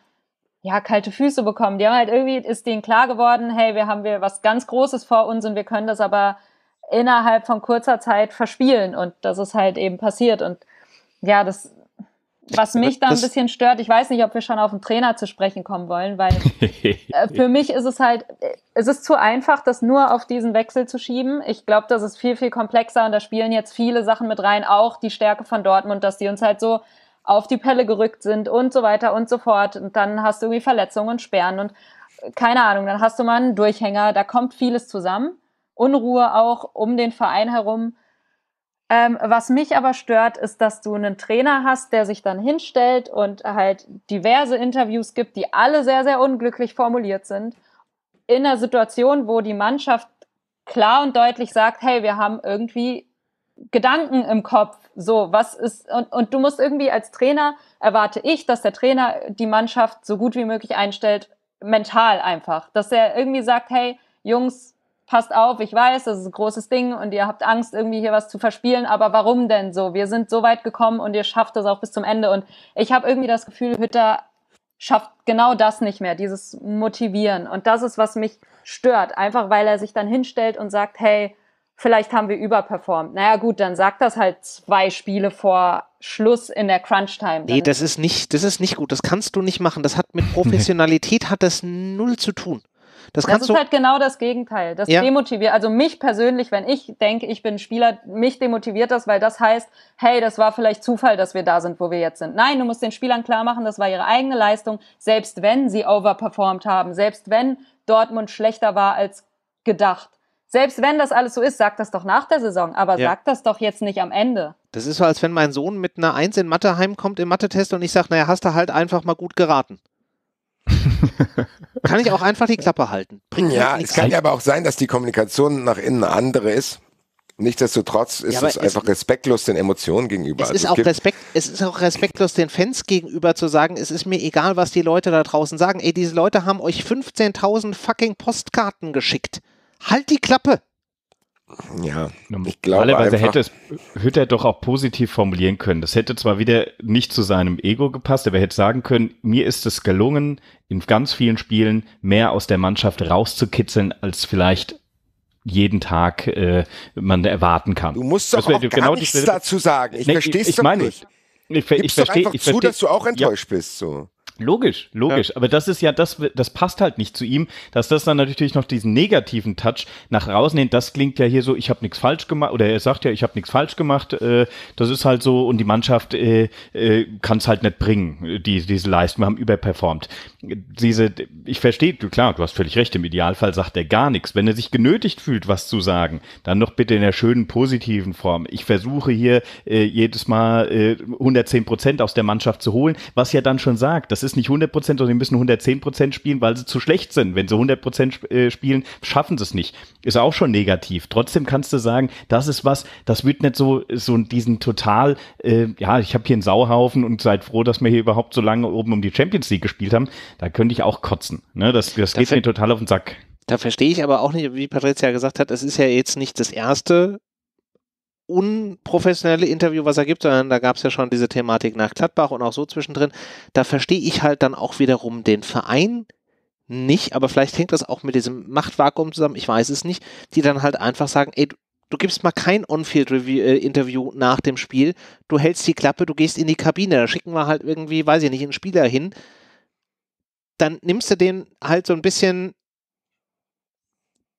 ja, kalte Füße bekommen. Die haben halt irgendwie, ist denen klar geworden, hey, wir haben wir was ganz Großes vor uns und wir können das aber innerhalb von kurzer Zeit verspielen. Und das ist halt eben passiert. Und ja, das was mich da ein bisschen stört, ich weiß nicht, ob wir schon auf den Trainer zu sprechen kommen wollen, weil <laughs> äh, für mich ist es halt, äh, es ist zu einfach, das nur auf diesen Wechsel zu schieben. Ich glaube, das ist viel, viel komplexer und da spielen jetzt viele Sachen mit rein, auch die Stärke von Dortmund, dass die uns halt so auf die Pelle gerückt sind und so weiter und so fort. Und dann hast du irgendwie Verletzungen und Sperren und äh, keine Ahnung, dann hast du mal einen Durchhänger, da kommt vieles zusammen. Unruhe auch um den Verein herum. Ähm, was mich aber stört, ist, dass du einen Trainer hast, der sich dann hinstellt und halt diverse Interviews gibt, die alle sehr, sehr unglücklich formuliert sind. In einer Situation, wo die Mannschaft klar und deutlich sagt, hey, wir haben irgendwie Gedanken im Kopf. So, was ist, und, und du musst irgendwie als Trainer, erwarte ich, dass der Trainer die Mannschaft so gut wie möglich einstellt, mental einfach. Dass er irgendwie sagt, hey, Jungs, passt auf, ich weiß, das ist ein großes Ding und ihr habt Angst, irgendwie hier was zu verspielen, aber warum denn so? Wir sind so weit gekommen und ihr schafft das auch bis zum Ende. Und ich habe irgendwie das Gefühl, Hütter schafft genau das nicht mehr, dieses Motivieren. Und das ist, was mich stört, einfach weil er sich dann hinstellt und sagt, hey, vielleicht haben wir überperformt. Naja gut, dann sagt das halt zwei Spiele vor Schluss in der Crunch-Time. Nee, das ist, nicht, das ist nicht gut, das kannst du nicht machen. Das hat mit <laughs> Professionalität hat das null zu tun. Das, das ist halt genau das Gegenteil. Das ja. demotiviert, also mich persönlich, wenn ich denke, ich bin Spieler, mich demotiviert das, weil das heißt, hey, das war vielleicht Zufall, dass wir da sind, wo wir jetzt sind. Nein, du musst den Spielern klar machen, das war ihre eigene Leistung, selbst wenn sie overperformed haben, selbst wenn Dortmund schlechter war als gedacht. Selbst wenn das alles so ist, sag das doch nach der Saison, aber ja. sag das doch jetzt nicht am Ende. Das ist so, als wenn mein Sohn mit einer Eins in Mathe heimkommt im Mathetest und ich sage, naja, hast du halt einfach mal gut geraten kann ich auch einfach die Klappe halten. Bringt ja, es kann ja aber auch sein, dass die Kommunikation nach innen eine andere ist. Nichtsdestotrotz ist ja, es, es einfach respektlos den Emotionen gegenüber. Es, also ist es auch Respekt, es ist auch respektlos den Fans gegenüber zu sagen, es ist mir egal, was die Leute da draußen sagen. Ey, diese Leute haben euch 15.000 fucking Postkarten geschickt. Halt die Klappe! Ja, ich glaube Normalerweise hätte es Hütter doch auch positiv formulieren können. Das hätte zwar wieder nicht zu seinem Ego gepasst, aber er hätte sagen können, mir ist es gelungen, in ganz vielen Spielen mehr aus der Mannschaft rauszukitzeln, als vielleicht jeden Tag äh, man erwarten kann. Du musst doch auch genau nichts dazu sagen. Ich nee, verstehe es doch meine, nicht. Ich, ich, ich verstehe einfach ich versteh, zu, dass du auch enttäuscht ja, bist. So. Logisch, logisch. Ja. Aber das ist ja, das, das passt halt nicht zu ihm, dass das dann natürlich noch diesen negativen Touch nach draußen hin, das klingt ja hier so, ich habe nichts falsch gemacht, oder er sagt ja, ich habe nichts falsch gemacht, äh, das ist halt so, und die Mannschaft äh, äh, kann es halt nicht bringen, die, diese Leistung, wir haben überperformt. Diese, ich verstehe, klar, du hast völlig recht, im Idealfall sagt er gar nichts. Wenn er sich genötigt fühlt, was zu sagen, dann noch bitte in der schönen, positiven Form. Ich versuche hier äh, jedes Mal äh, 110 Prozent aus der Mannschaft zu holen, was ja dann schon sagt, das ist ist nicht 100 Prozent, sondern die müssen 110 Prozent spielen, weil sie zu schlecht sind. Wenn sie 100 Prozent äh, spielen, schaffen sie es nicht. Ist auch schon negativ. Trotzdem kannst du sagen, das ist was, das wird nicht so, so diesen total, äh, ja, ich habe hier einen Sauhaufen und seid froh, dass wir hier überhaupt so lange oben um die Champions League gespielt haben. Da könnte ich auch kotzen. Ne? Das, das geht mir total auf den Sack. Da verstehe ich aber auch nicht, wie Patricia gesagt hat, es ist ja jetzt nicht das erste unprofessionelle Interview, was er gibt, sondern da gab es ja schon diese Thematik nach Gladbach und auch so zwischendrin. Da verstehe ich halt dann auch wiederum den Verein nicht, aber vielleicht hängt das auch mit diesem Machtvakuum zusammen, ich weiß es nicht, die dann halt einfach sagen, ey, du, gibst mal kein On-Field-Interview äh, nach dem Spiel, du hältst die Klappe, du gehst in die Kabine, da schicken wir halt irgendwie, weiß ich nicht, einen Spieler hin, dann nimmst du den halt so ein bisschen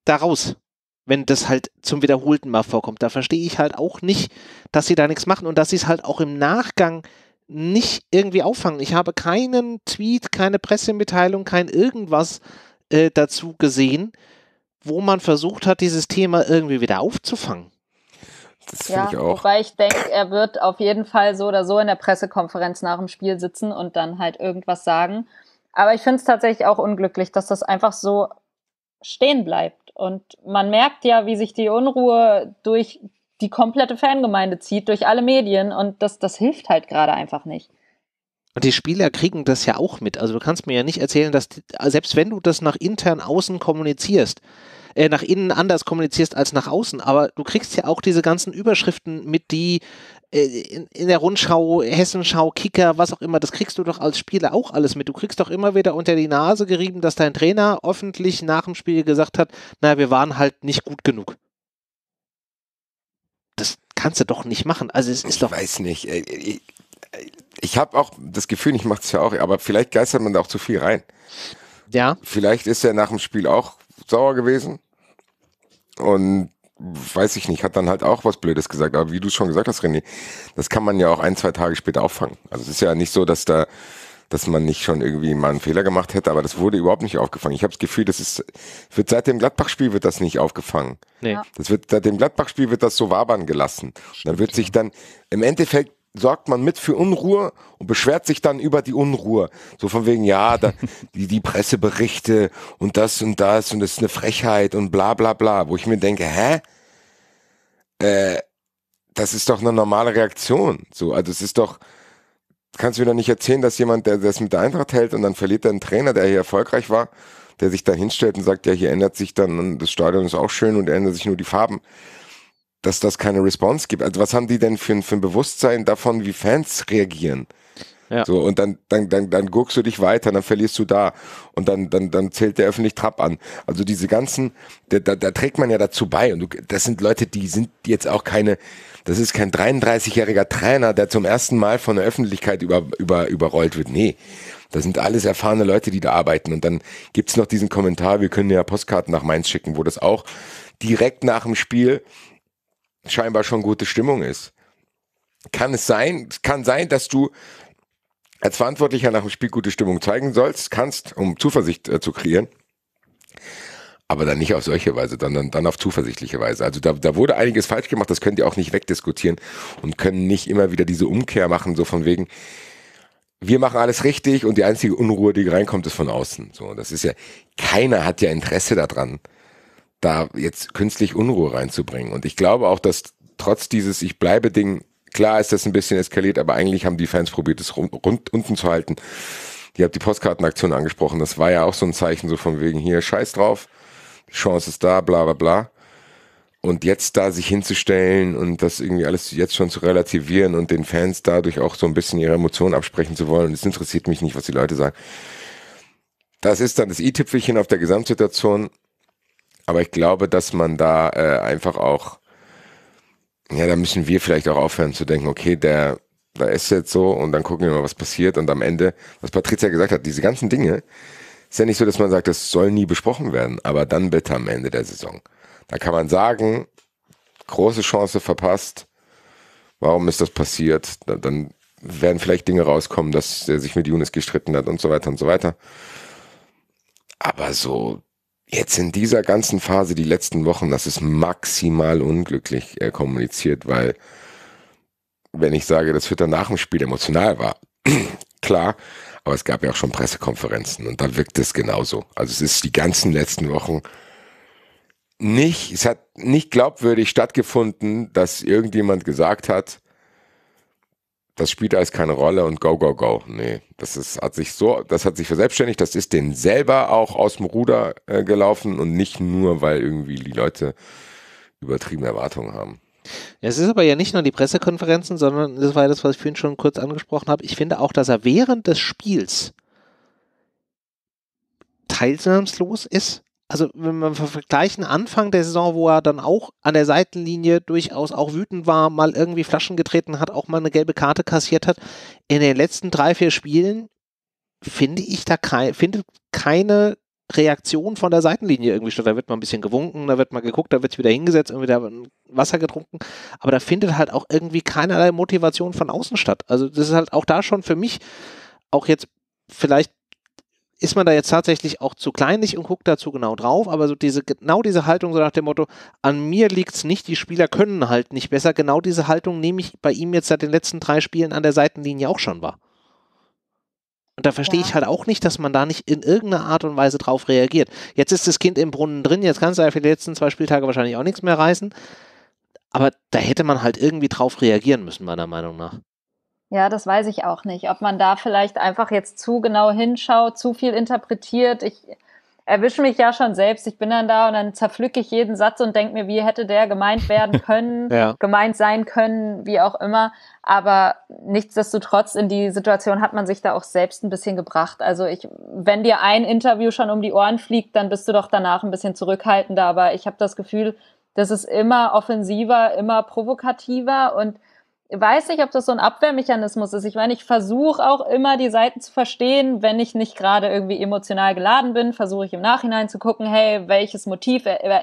da raus wenn das halt zum wiederholten Mal vorkommt. Da verstehe ich halt auch nicht, dass sie da nichts machen und dass sie es halt auch im Nachgang nicht irgendwie auffangen. Ich habe keinen Tweet, keine Pressemitteilung, kein irgendwas äh, dazu gesehen, wo man versucht hat, dieses Thema irgendwie wieder aufzufangen. Das ja, ich auch. wobei ich denke, er wird auf jeden Fall so oder so in der Pressekonferenz nach dem Spiel sitzen und dann halt irgendwas sagen. Aber ich finde es tatsächlich auch unglücklich, dass das einfach so stehen bleibt. Und man merkt ja, wie sich die Unruhe durch die komplette Fangemeinde zieht, durch alle Medien und das, das hilft halt gerade einfach nicht. Und die Spieler kriegen das ja auch mit. Also du kannst mir ja nicht erzählen, dass die, selbst wenn du das nach intern außen kommunizierst, äh, nach innen anders kommunizierst als nach außen, aber du kriegst ja auch diese ganzen Überschriften mit, die äh, in, der Rundschau, Hessenschau, Kicker, was auch immer, das kriegst du doch als Spieler auch alles mit. Du kriegst doch immer wieder unter die Nase gerieben, dass dein Trainer öffentlich nach dem Spiel gesagt hat, naja, wir waren halt nicht gut genug. Das kannst du doch nicht machen. Also es ist ich doch. Ich weiß nicht. Äh, äh, ich habe auch das Gefühl, ich mache es ja auch, aber vielleicht geistert man da auch zu viel rein. Ja. Vielleicht ist er nach dem Spiel auch sauer gewesen und weiß ich nicht, hat dann halt auch was Blödes gesagt. Aber wie du es schon gesagt hast, René, das kann man ja auch ein, zwei Tage später auffangen. Also es ist ja nicht so, dass da, dass man nicht schon irgendwie mal einen Fehler gemacht hätte, aber das wurde überhaupt nicht aufgefangen. Ich habe das Gefühl, das ist, wird seit dem Gladbach-Spiel wird das nicht aufgefangen. Nee. Das wird seit dem Gladbach-Spiel wird das so wabern gelassen. Stimmt, dann wird sich dann im Endeffekt sorgt man mit für Unruhe und beschwert sich dann über die Unruhe. So von wegen, ja, da, <laughs> die, die Presseberichte und das und das und das ist eine Frechheit und bla bla bla, wo ich mir denke, hä? Äh, das ist doch eine normale Reaktion. So, also es ist doch, kannst du mir doch nicht erzählen, dass jemand, der das mit der Eintracht hält und dann verliert er einen Trainer, der hier erfolgreich war, der sich da hinstellt und sagt, ja, hier ändert sich dann und das Stadion ist auch schön und ändern sich nur die Farben dass das keine Response gibt. Also was haben die denn für ein, für ein Bewusstsein davon, wie Fans reagieren? Ja. So, und dann, dann, dann, dann guckst du dich weiter, dann verlierst du da und dann, dann, dann zählt der öffentlich Trab an. Also diese ganzen, da, da, da trägt man ja dazu bei und du, das sind Leute, die sind jetzt auch keine, das ist kein 33-jähriger Trainer, der zum ersten Mal von der Öffentlichkeit über, über, überrollt wird. Nee, das sind alles erfahrene Leute, die da arbeiten und dann gibt's noch diesen Kommentar, wir können ja Postkarten nach Mainz schicken, wo das auch direkt nach dem Spiel scheinbar schon gute Stimmung ist. Kann es sein, kann sein, dass du als Verantwortlicher nach dem Spiel gute Stimmung zeigen sollst, kannst, um Zuversicht äh, zu kreieren. Aber dann nicht auf solche Weise, sondern dann, auf zuversichtliche Weise. Also da, da wurde einiges falsch gemacht, das könnt ihr auch nicht wegdiskutieren und können nicht immer wieder diese Umkehr machen, so von wegen, wir machen alles richtig und die einzige Unruhe, die reinkommt, ist von außen. So, das ist ja, keiner hat ja Interesse daran, da jetzt künstlich Unruhe reinzubringen. Und ich glaube auch, dass trotz dieses Ich bleibe Ding, klar ist das ein bisschen eskaliert, aber eigentlich haben die Fans probiert, es rund, rund unten zu halten. Ihr habt die Postkartenaktion angesprochen. Das war ja auch so ein Zeichen so von wegen hier Scheiß drauf, Chance ist da, bla bla bla. Und jetzt da sich hinzustellen und das irgendwie alles jetzt schon zu relativieren und den Fans dadurch auch so ein bisschen ihre Emotionen absprechen zu wollen, es interessiert mich nicht, was die Leute sagen. Das ist dann das i-Tüpfelchen auf der Gesamtsituation. Aber ich glaube, dass man da äh, einfach auch, ja, da müssen wir vielleicht auch aufhören zu denken, okay, der, da ist jetzt so und dann gucken wir mal, was passiert. Und am Ende, was Patricia gesagt hat, diese ganzen Dinge, ist ja nicht so, dass man sagt, das soll nie besprochen werden, aber dann bitte am Ende der Saison. Da kann man sagen, große Chance verpasst, warum ist das passiert? Dann werden vielleicht Dinge rauskommen, dass er sich mit Younes gestritten hat und so weiter und so weiter. Aber so jetzt in dieser ganzen Phase, die letzten Wochen, das ist maximal unglücklich äh, kommuniziert, weil wenn ich sage, dass Hütter nach dem Spiel emotional war, <clears throat> klar, aber es gab ja auch schon Pressekonferenzen und da wirkt es genauso. Also es ist die ganzen letzten Wochen nicht, es hat nicht glaubwürdig stattgefunden, dass irgendjemand gesagt hat, das spielt alles keine Rolle und go, go, go. Nee, das ist, hat sich so, das hat sich verselbstständigt, das ist denen selber auch aus dem Ruder äh, gelaufen und nicht nur, weil irgendwie die Leute übertriebene Erwartungen haben. Es ist aber ja nicht nur die Pressekonferenzen, sondern das war ja das, was ich vorhin schon kurz angesprochen habe. Ich finde auch, dass er während des Spiels teilnahmslos ist also wenn man vergleichen, Anfang der Saison, wo er dann auch an der Seitenlinie durchaus auch wütend war, mal irgendwie Flaschen getreten hat, auch mal eine gelbe Karte kassiert hat, in den letzten drei, vier Spielen finde ich da kei findet keine Reaktion von der Seitenlinie irgendwie statt. Da wird mal ein bisschen gewunken, da wird mal geguckt, da wird sich wieder hingesetzt, irgendwie da Wasser getrunken, aber da findet halt auch irgendwie keinerlei Motivation von außen statt. Also das ist halt auch da schon für mich, auch jetzt vielleicht ist man da jetzt tatsächlich auch zu kleinlich und guckt dazu genau drauf, aber so diese, genau diese Haltung, so nach dem Motto, an mir liegt es nicht, die Spieler können halt nicht besser, genau diese Haltung nehme ich bei ihm jetzt seit den letzten drei Spielen an der Seitenlinie auch schon wahr. Und da verstehe ja. ich halt auch nicht, dass man da nicht in irgendeiner Art und Weise drauf reagiert. Jetzt ist das Kind im Brunnen drin, jetzt kannst du ja für die letzten zwei Spieltage wahrscheinlich auch nichts mehr reißen. Aber da hätte man halt irgendwie drauf reagieren müssen, meiner Meinung nach. Ja, das weiß ich auch nicht. Ob man da vielleicht einfach jetzt zu genau hinschaut, zu viel interpretiert. Ich erwische mich ja schon selbst. Ich bin dann da und dann zerpflücke ich jeden Satz und denke mir, wie hätte der gemeint werden <laughs> können, ja. gemeint sein können, wie auch immer. Aber nichtsdestotrotz, in die Situation hat man sich da auch selbst ein bisschen gebracht. Also ich, wenn dir ein Interview schon um die Ohren fliegt, dann bist du doch danach ein bisschen zurückhaltender. Aber ich habe das Gefühl, das ist immer offensiver, immer provokativer und weiß nicht, ob das so ein Abwehrmechanismus ist. Ich meine, ich versuche auch immer die Seiten zu verstehen, wenn ich nicht gerade irgendwie emotional geladen bin, versuche ich im Nachhinein zu gucken, hey, welches Motiv, äh, äh,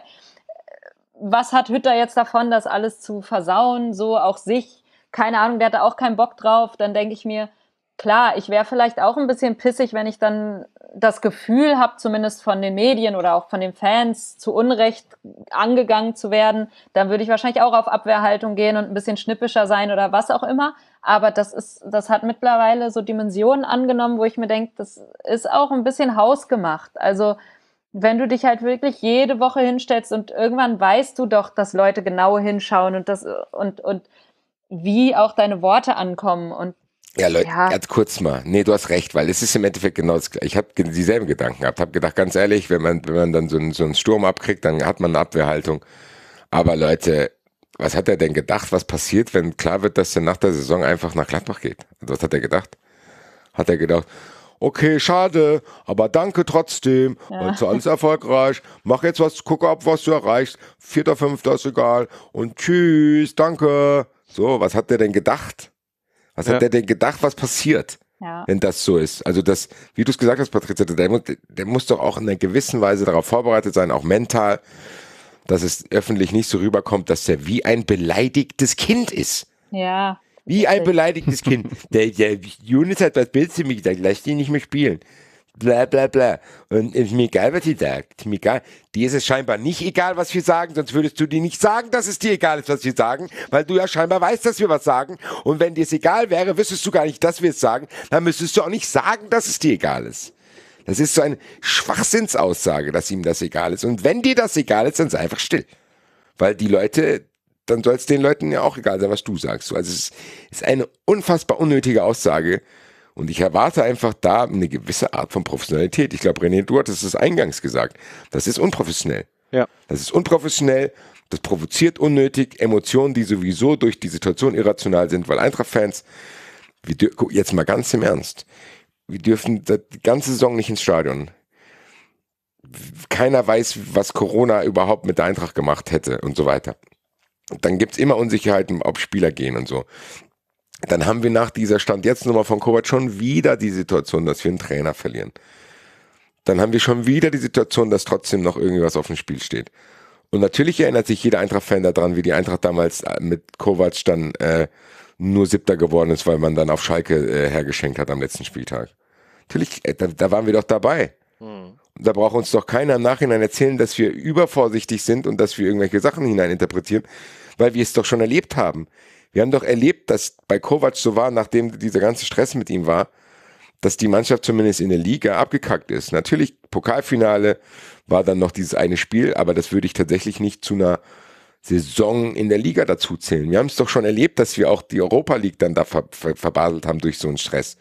was hat Hütter jetzt davon, das alles zu versauen, so auch sich, keine Ahnung, der hatte auch keinen Bock drauf, dann denke ich mir, klar, ich wäre vielleicht auch ein bisschen pissig, wenn ich dann das Gefühl habe, zumindest von den Medien oder auch von den Fans zu Unrecht angegangen zu werden, dann würde ich wahrscheinlich auch auf Abwehrhaltung gehen und ein bisschen schnippischer sein oder was auch immer. Aber das ist, das hat mittlerweile so Dimensionen angenommen, wo ich mir denke, das ist auch ein bisschen hausgemacht. Also wenn du dich halt wirklich jede Woche hinstellst und irgendwann weißt du doch, dass Leute genau hinschauen und das und und wie auch deine Worte ankommen und ja, Leute, ja. ganz kurz mal. Nee, du hast recht, weil es ist im Endeffekt genau das gleiche. Ich habe dieselben Gedanken gehabt. Hab gedacht, ganz ehrlich, wenn man, wenn man dann so einen, so einen Sturm abkriegt, dann hat man eine Abwehrhaltung. Aber Leute, was hat er denn gedacht, was passiert, wenn klar wird, dass er nach der Saison einfach nach Gladbach geht? Also, was hat er gedacht? Hat er gedacht, okay, schade, aber danke trotzdem. Ja. Und so alles erfolgreich. Mach jetzt was, guck ab, was du erreichst. Vierter, fünfter ist egal. Und tschüss, danke. So, was hat er denn gedacht? Was ja. hat der denn gedacht, was passiert? Ja. Wenn das so ist. Also das, wie du es gesagt hast, Patricia, der muss, der muss doch auch in einer gewissen Weise darauf vorbereitet sein, auch mental, dass es öffentlich nicht so rüberkommt, dass der wie ein beleidigtes Kind ist. Ja. Wie ein beleidigtes Kind. Der, der Unit hat was Bild ziemlich, mir gesagt, lass die nicht mehr spielen bla bla bla. Und ist mir egal, was sie sagt. Ist mir egal. Dir ist es scheinbar nicht egal, was wir sagen, sonst würdest du dir nicht sagen, dass es dir egal ist, was wir sagen, weil du ja scheinbar weißt, dass wir was sagen. Und wenn dir es egal wäre, wüsstest du gar nicht, dass wir es sagen, dann müsstest du auch nicht sagen, dass es dir egal ist. Das ist so eine Schwachsinnsaussage, dass ihm das egal ist. Und wenn dir das egal ist, dann sei einfach still. Weil die Leute, dann soll es den Leuten ja auch egal sein, was du sagst. Also es ist eine unfassbar unnötige Aussage. Und ich erwarte einfach da eine gewisse Art von Professionalität. Ich glaube, René, du hattest es eingangs gesagt. Das ist unprofessionell. Ja. Das ist unprofessionell. Das provoziert unnötig Emotionen, die sowieso durch die Situation irrational sind, weil Eintracht-Fans, jetzt mal ganz im Ernst, wir dürfen die ganze Saison nicht ins Stadion. Keiner weiß, was Corona überhaupt mit der Eintracht gemacht hätte und so weiter. Dann gibt es immer Unsicherheiten, ob Spieler gehen und so dann haben wir nach dieser Stand jetzt Nummer von Kovac schon wieder die Situation, dass wir einen Trainer verlieren. Dann haben wir schon wieder die Situation, dass trotzdem noch irgendwas auf dem Spiel steht. Und natürlich erinnert sich jeder Eintracht-Fan daran, wie die Eintracht damals äh, mit Kovac dann äh, nur Siebter geworden ist, weil man dann auf Schalke äh, hergeschenkt hat am letzten Spieltag. Natürlich, äh, da, da, waren wir doch dabei. Mhm. Da braucht uns doch keiner im Nachhinein erzählen, dass wir übervorsichtig sind und dass wir irgendwelche Sachen hineininterpretieren, weil wir es doch schon erlebt haben. Wir haben doch erlebt, dass bei Kovac so war, nachdem dieser ganze Stress mit ihm war, dass die Mannschaft zumindest in der Liga abgekackt ist. Natürlich, Pokalfinale war dann noch dieses eine Spiel, aber das würde ich tatsächlich nicht zu einer Saison in der Liga dazu zählen. Wir haben es doch schon erlebt, dass wir auch die Europa League dann da ver ver verbaselt haben durch so einen Stress.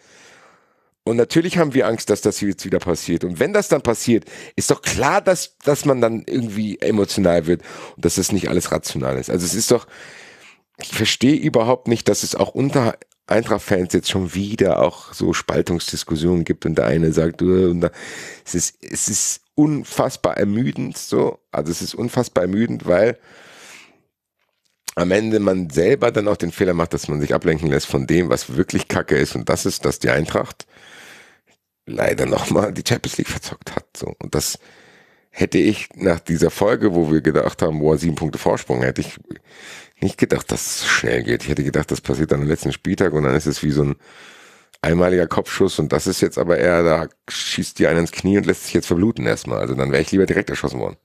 Und natürlich haben wir Angst, dass das jetzt wieder passiert. Und wenn das dann passiert, ist doch klar, dass, dass man dann irgendwie emotional wird und dass das nicht alles rational ist. Also es ist doch, ich verstehe überhaupt nicht, dass es auch unter Eintracht-Fans jetzt schon wieder auch so Spaltungsdiskussionen gibt und der eine sagt, äh, und da, es, ist, es ist unfassbar ermüdend so, also es ist unfassbar ermüdend, weil am Ende man selber dann auch den Fehler macht, dass man sich ablenken lässt von dem, was wirklich Kacke ist und das ist, dass die Eintracht leider nochmal die Champions League verzockt hat so und das hätte ich nach dieser Folge, wo wir gedacht haben, boah, sieben Punkte Vorsprung, hätte ich nicht gedacht, dass es schnell geht. Ich hätte gedacht, das passiert dann am letzten Spieltag und dann ist es wie so ein einmaliger Kopfschuss und das ist jetzt aber eher, da schießt dir einer ins Knie und lässt sich jetzt verbluten erstmal. Also dann wäre ich lieber direkt erschossen worden.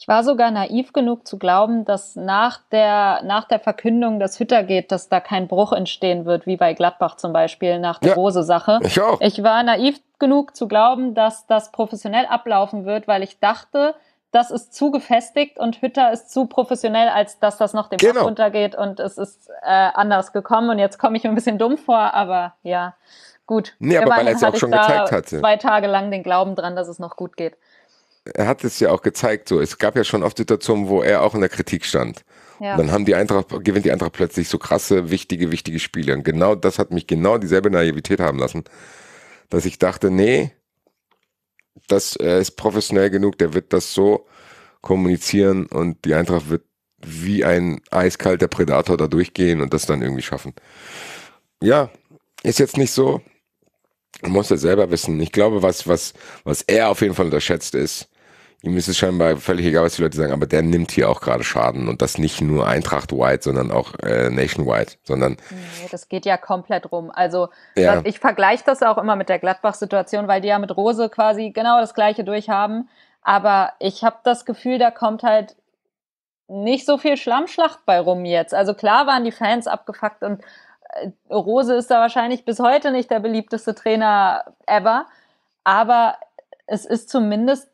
Ich war sogar naiv genug zu glauben, dass nach der, nach der Verkündung, dass Hütter geht, dass da kein Bruch entstehen wird, wie bei Gladbach zum Beispiel nach der ja, Rose-Sache. Ich auch. Ich war naiv genug zu glauben, dass das professionell ablaufen wird, weil ich dachte, das ist zu gefestigt und Hütter ist zu professionell, als dass das noch dem genau. runtergeht und es ist äh, anders gekommen und jetzt komme ich mir ein bisschen dumm vor, aber ja, gut. Nee, aber Immerhin weil er es ja auch schon gezeigt hatte. Zwei Tage lang den Glauben dran, dass es noch gut geht. Er hat es ja auch gezeigt, so. Es gab ja schon oft Situationen, wo er auch in der Kritik stand. Ja. dann haben die Eintracht, gewinnt die Eintracht plötzlich so krasse, wichtige, wichtige Spiele. Und genau das hat mich genau dieselbe Naivität haben lassen, dass ich dachte, nee, das, er ist professionell genug, der wird das so kommunizieren und die Eintracht wird wie ein eiskalter Predator da durchgehen und das dann irgendwie schaffen. Ja, ist jetzt nicht so. Muss er selber wissen. Ich glaube, was, was, was er auf jeden Fall unterschätzt ist, ihm ist es scheinbar völlig egal, was die Leute sagen, aber der nimmt hier auch gerade Schaden und das nicht nur Eintracht-wide, sondern auch äh, nationwide, sondern. Nee, das geht ja komplett rum. Also ja. ich vergleiche das auch immer mit der Gladbach-Situation, weil die ja mit Rose quasi genau das gleiche durchhaben. Aber ich habe das Gefühl, da kommt halt nicht so viel Schlammschlacht bei rum jetzt. Also klar waren die Fans abgefuckt und äh, Rose ist da wahrscheinlich bis heute nicht der beliebteste Trainer ever. Aber es ist zumindest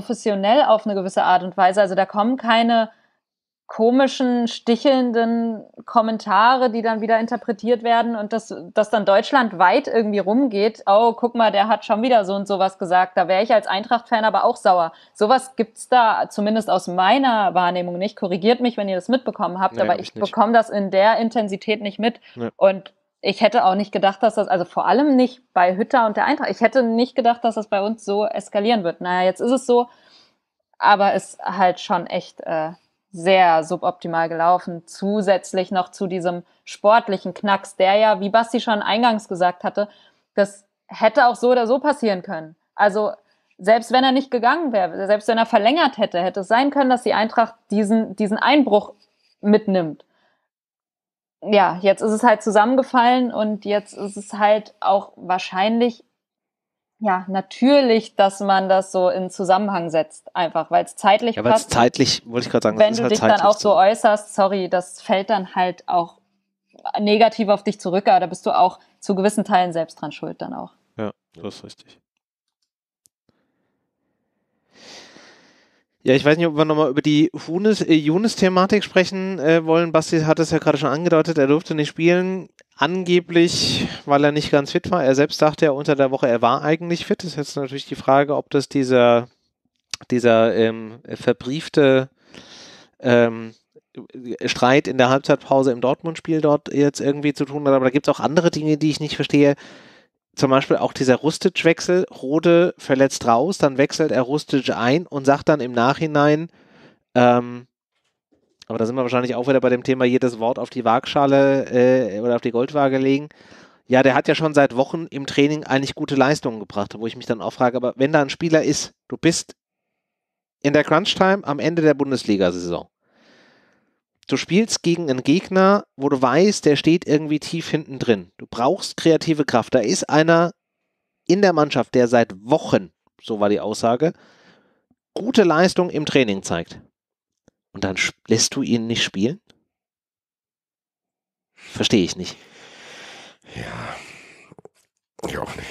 professionell auf eine gewisse Art und Weise. Also da kommen keine komischen, stichelnden Kommentare, die dann wieder interpretiert werden und dass das dann deutschlandweit irgendwie rumgeht. Oh, guck mal, der hat schon wieder so und sowas gesagt. Da wäre ich als Eintracht-Fan aber auch sauer. Sowas es da zumindest aus meiner Wahrnehmung nicht. Korrigiert mich, wenn ihr das mitbekommen habt, nee, aber ich, ich bekomme das in der Intensität nicht mit. Nee. Und ich hätte auch nicht gedacht, dass das, also vor allem nicht bei Hütter und der Eintracht, ich hätte nicht gedacht, dass das bei uns so eskalieren wird. Naja, jetzt ist es so, aber ist halt schon echt äh, sehr suboptimal gelaufen. Zusätzlich noch zu diesem sportlichen Knacks, der ja, wie Basti schon eingangs gesagt hatte, das hätte auch so oder so passieren können. Also selbst wenn er nicht gegangen wäre, selbst wenn er verlängert hätte, hätte es sein können, dass die Eintracht diesen, diesen Einbruch mitnimmt ja, jetzt ist es halt zusammengefallen und jetzt ist es halt auch wahrscheinlich, ja, natürlich, dass man das so in Zusammenhang setzt, einfach, weil es zeitlich ja, weil es zeitlich, wollte ich gerade sagen, wenn du halt dich dann auch so äußerst, sorry, das fällt dann halt auch negativ auf dich zurück, aber da bist du auch zu gewissen Teilen selbst dran schuld dann auch. Ja, das ist richtig. Ja, ich weiß nicht, ob wir nochmal über die äh, junis thematik sprechen äh, wollen. Basti hat es ja gerade schon angedeutet, er durfte nicht spielen. Angeblich, weil er nicht ganz fit war. Er selbst dachte ja unter der Woche, er war eigentlich fit. Das ist jetzt natürlich die Frage, ob das dieser, dieser ähm, verbriefte ähm, Streit in der Halbzeitpause im Dortmund-Spiel dort jetzt irgendwie zu tun hat. Aber da gibt es auch andere Dinge, die ich nicht verstehe zum Beispiel auch dieser Rustic-Wechsel, Rode verletzt raus, dann wechselt er Rustic ein und sagt dann im Nachhinein, ähm, aber da sind wir wahrscheinlich auch wieder bei dem Thema jedes Wort auf die Waagschale äh, oder auf die Goldwaage legen. Ja, der hat ja schon seit Wochen im Training eigentlich gute Leistungen gebracht, wo ich mich dann auch frage, aber wenn da ein Spieler ist, du bist in der Crunch-Time am Ende der Bundesliga-Saison Du spielst gegen einen Gegner, wo du weißt, der steht irgendwie tief hinten drin. Du brauchst kreative Kraft. Da ist einer in der Mannschaft, der seit Wochen, so war die Aussage, gute Leistung im Training zeigt. Und dann lässt du ihn nicht spielen? Verstehe ich nicht. Ja, ich auch nicht.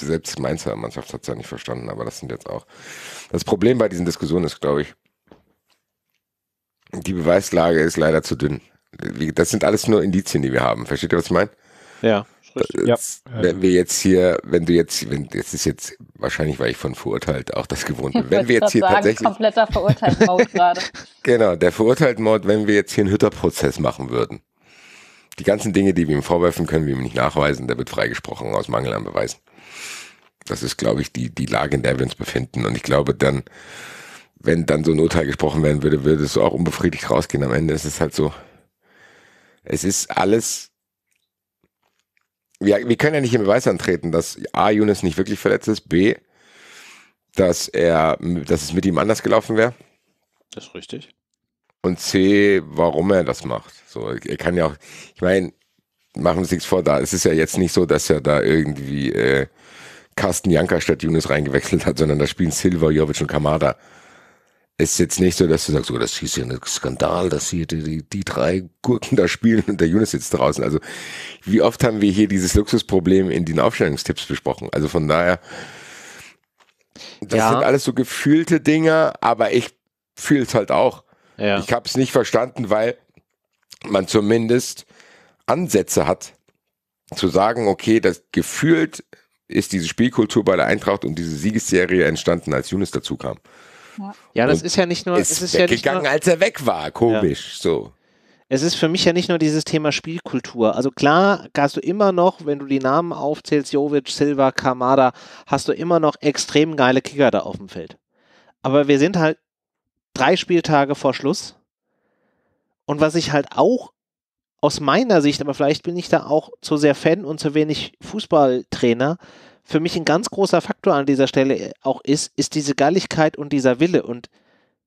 Selbst die Mainzer Mannschaft hat es ja nicht verstanden, aber das sind jetzt auch. Das Problem bei diesen Diskussionen ist, glaube ich, die Beweislage ist leider zu dünn. Das sind alles nur Indizien, die wir haben. Versteht ihr, was ich meine? Ja. Das, äh, ja. Wenn wir jetzt hier, wenn du jetzt, wenn das ist jetzt wahrscheinlich, weil ich von verurteilt auch das gewohnt bin. Wenn wir jetzt hier sagen, tatsächlich kompletter Verurteilt-Mode <laughs> gerade. genau, der verurteilt Mord, wenn wir jetzt hier einen Hütterprozess machen würden. Die ganzen Dinge, die wir ihm vorwerfen können, wir ihm nicht nachweisen, der wird freigesprochen aus Mangel an Beweisen. Das ist, glaube ich, die die Lage, in der wir uns befinden. Und ich glaube, dann wenn dann so ein Urteil gesprochen werden würde, würde es auch unbefriedigt rausgehen. Am Ende ist es halt so. Es ist alles. Wir, wir können ja nicht im Beweis antreten, dass A, Yunus nicht wirklich verletzt ist, B, dass er, dass es mit ihm anders gelaufen wäre. Das ist richtig. Und C, warum er das macht. So, er kann ja auch, ich meine, machen wir uns nichts vor, da es ist ja jetzt nicht so, dass er da irgendwie äh, Carsten Janka statt Yunus reingewechselt hat, sondern da spielen Silva, Jovic und Kamada ist jetzt nicht so, dass du sagst, oh, das ist ja ein Skandal, dass hier die, die drei Gurken da spielen und der Yunus sitzt draußen. Also wie oft haben wir hier dieses Luxusproblem in den Aufstellungstipps besprochen? Also von daher, das ja. sind alles so gefühlte Dinger, aber ich fühle es halt auch. Ja. Ich habe es nicht verstanden, weil man zumindest Ansätze hat, zu sagen, okay, das gefühlt ist diese Spielkultur bei der Eintracht und diese Siegesserie entstanden, als Yunus dazu kam. Ja, das ist ja nicht nur. Ist es ist ja gegangen, nur, als er weg war. Komisch, ja. so. Es ist für mich ja nicht nur dieses Thema Spielkultur. Also klar, hast du immer noch, wenn du die Namen aufzählst, Jovic, Silva, Kamada, hast du immer noch extrem geile Kicker da auf dem Feld. Aber wir sind halt drei Spieltage vor Schluss. Und was ich halt auch aus meiner Sicht, aber vielleicht bin ich da auch zu sehr Fan und zu wenig Fußballtrainer, für mich ein ganz großer Faktor an dieser Stelle äh, auch ist, ist diese Galligkeit und dieser Wille. Und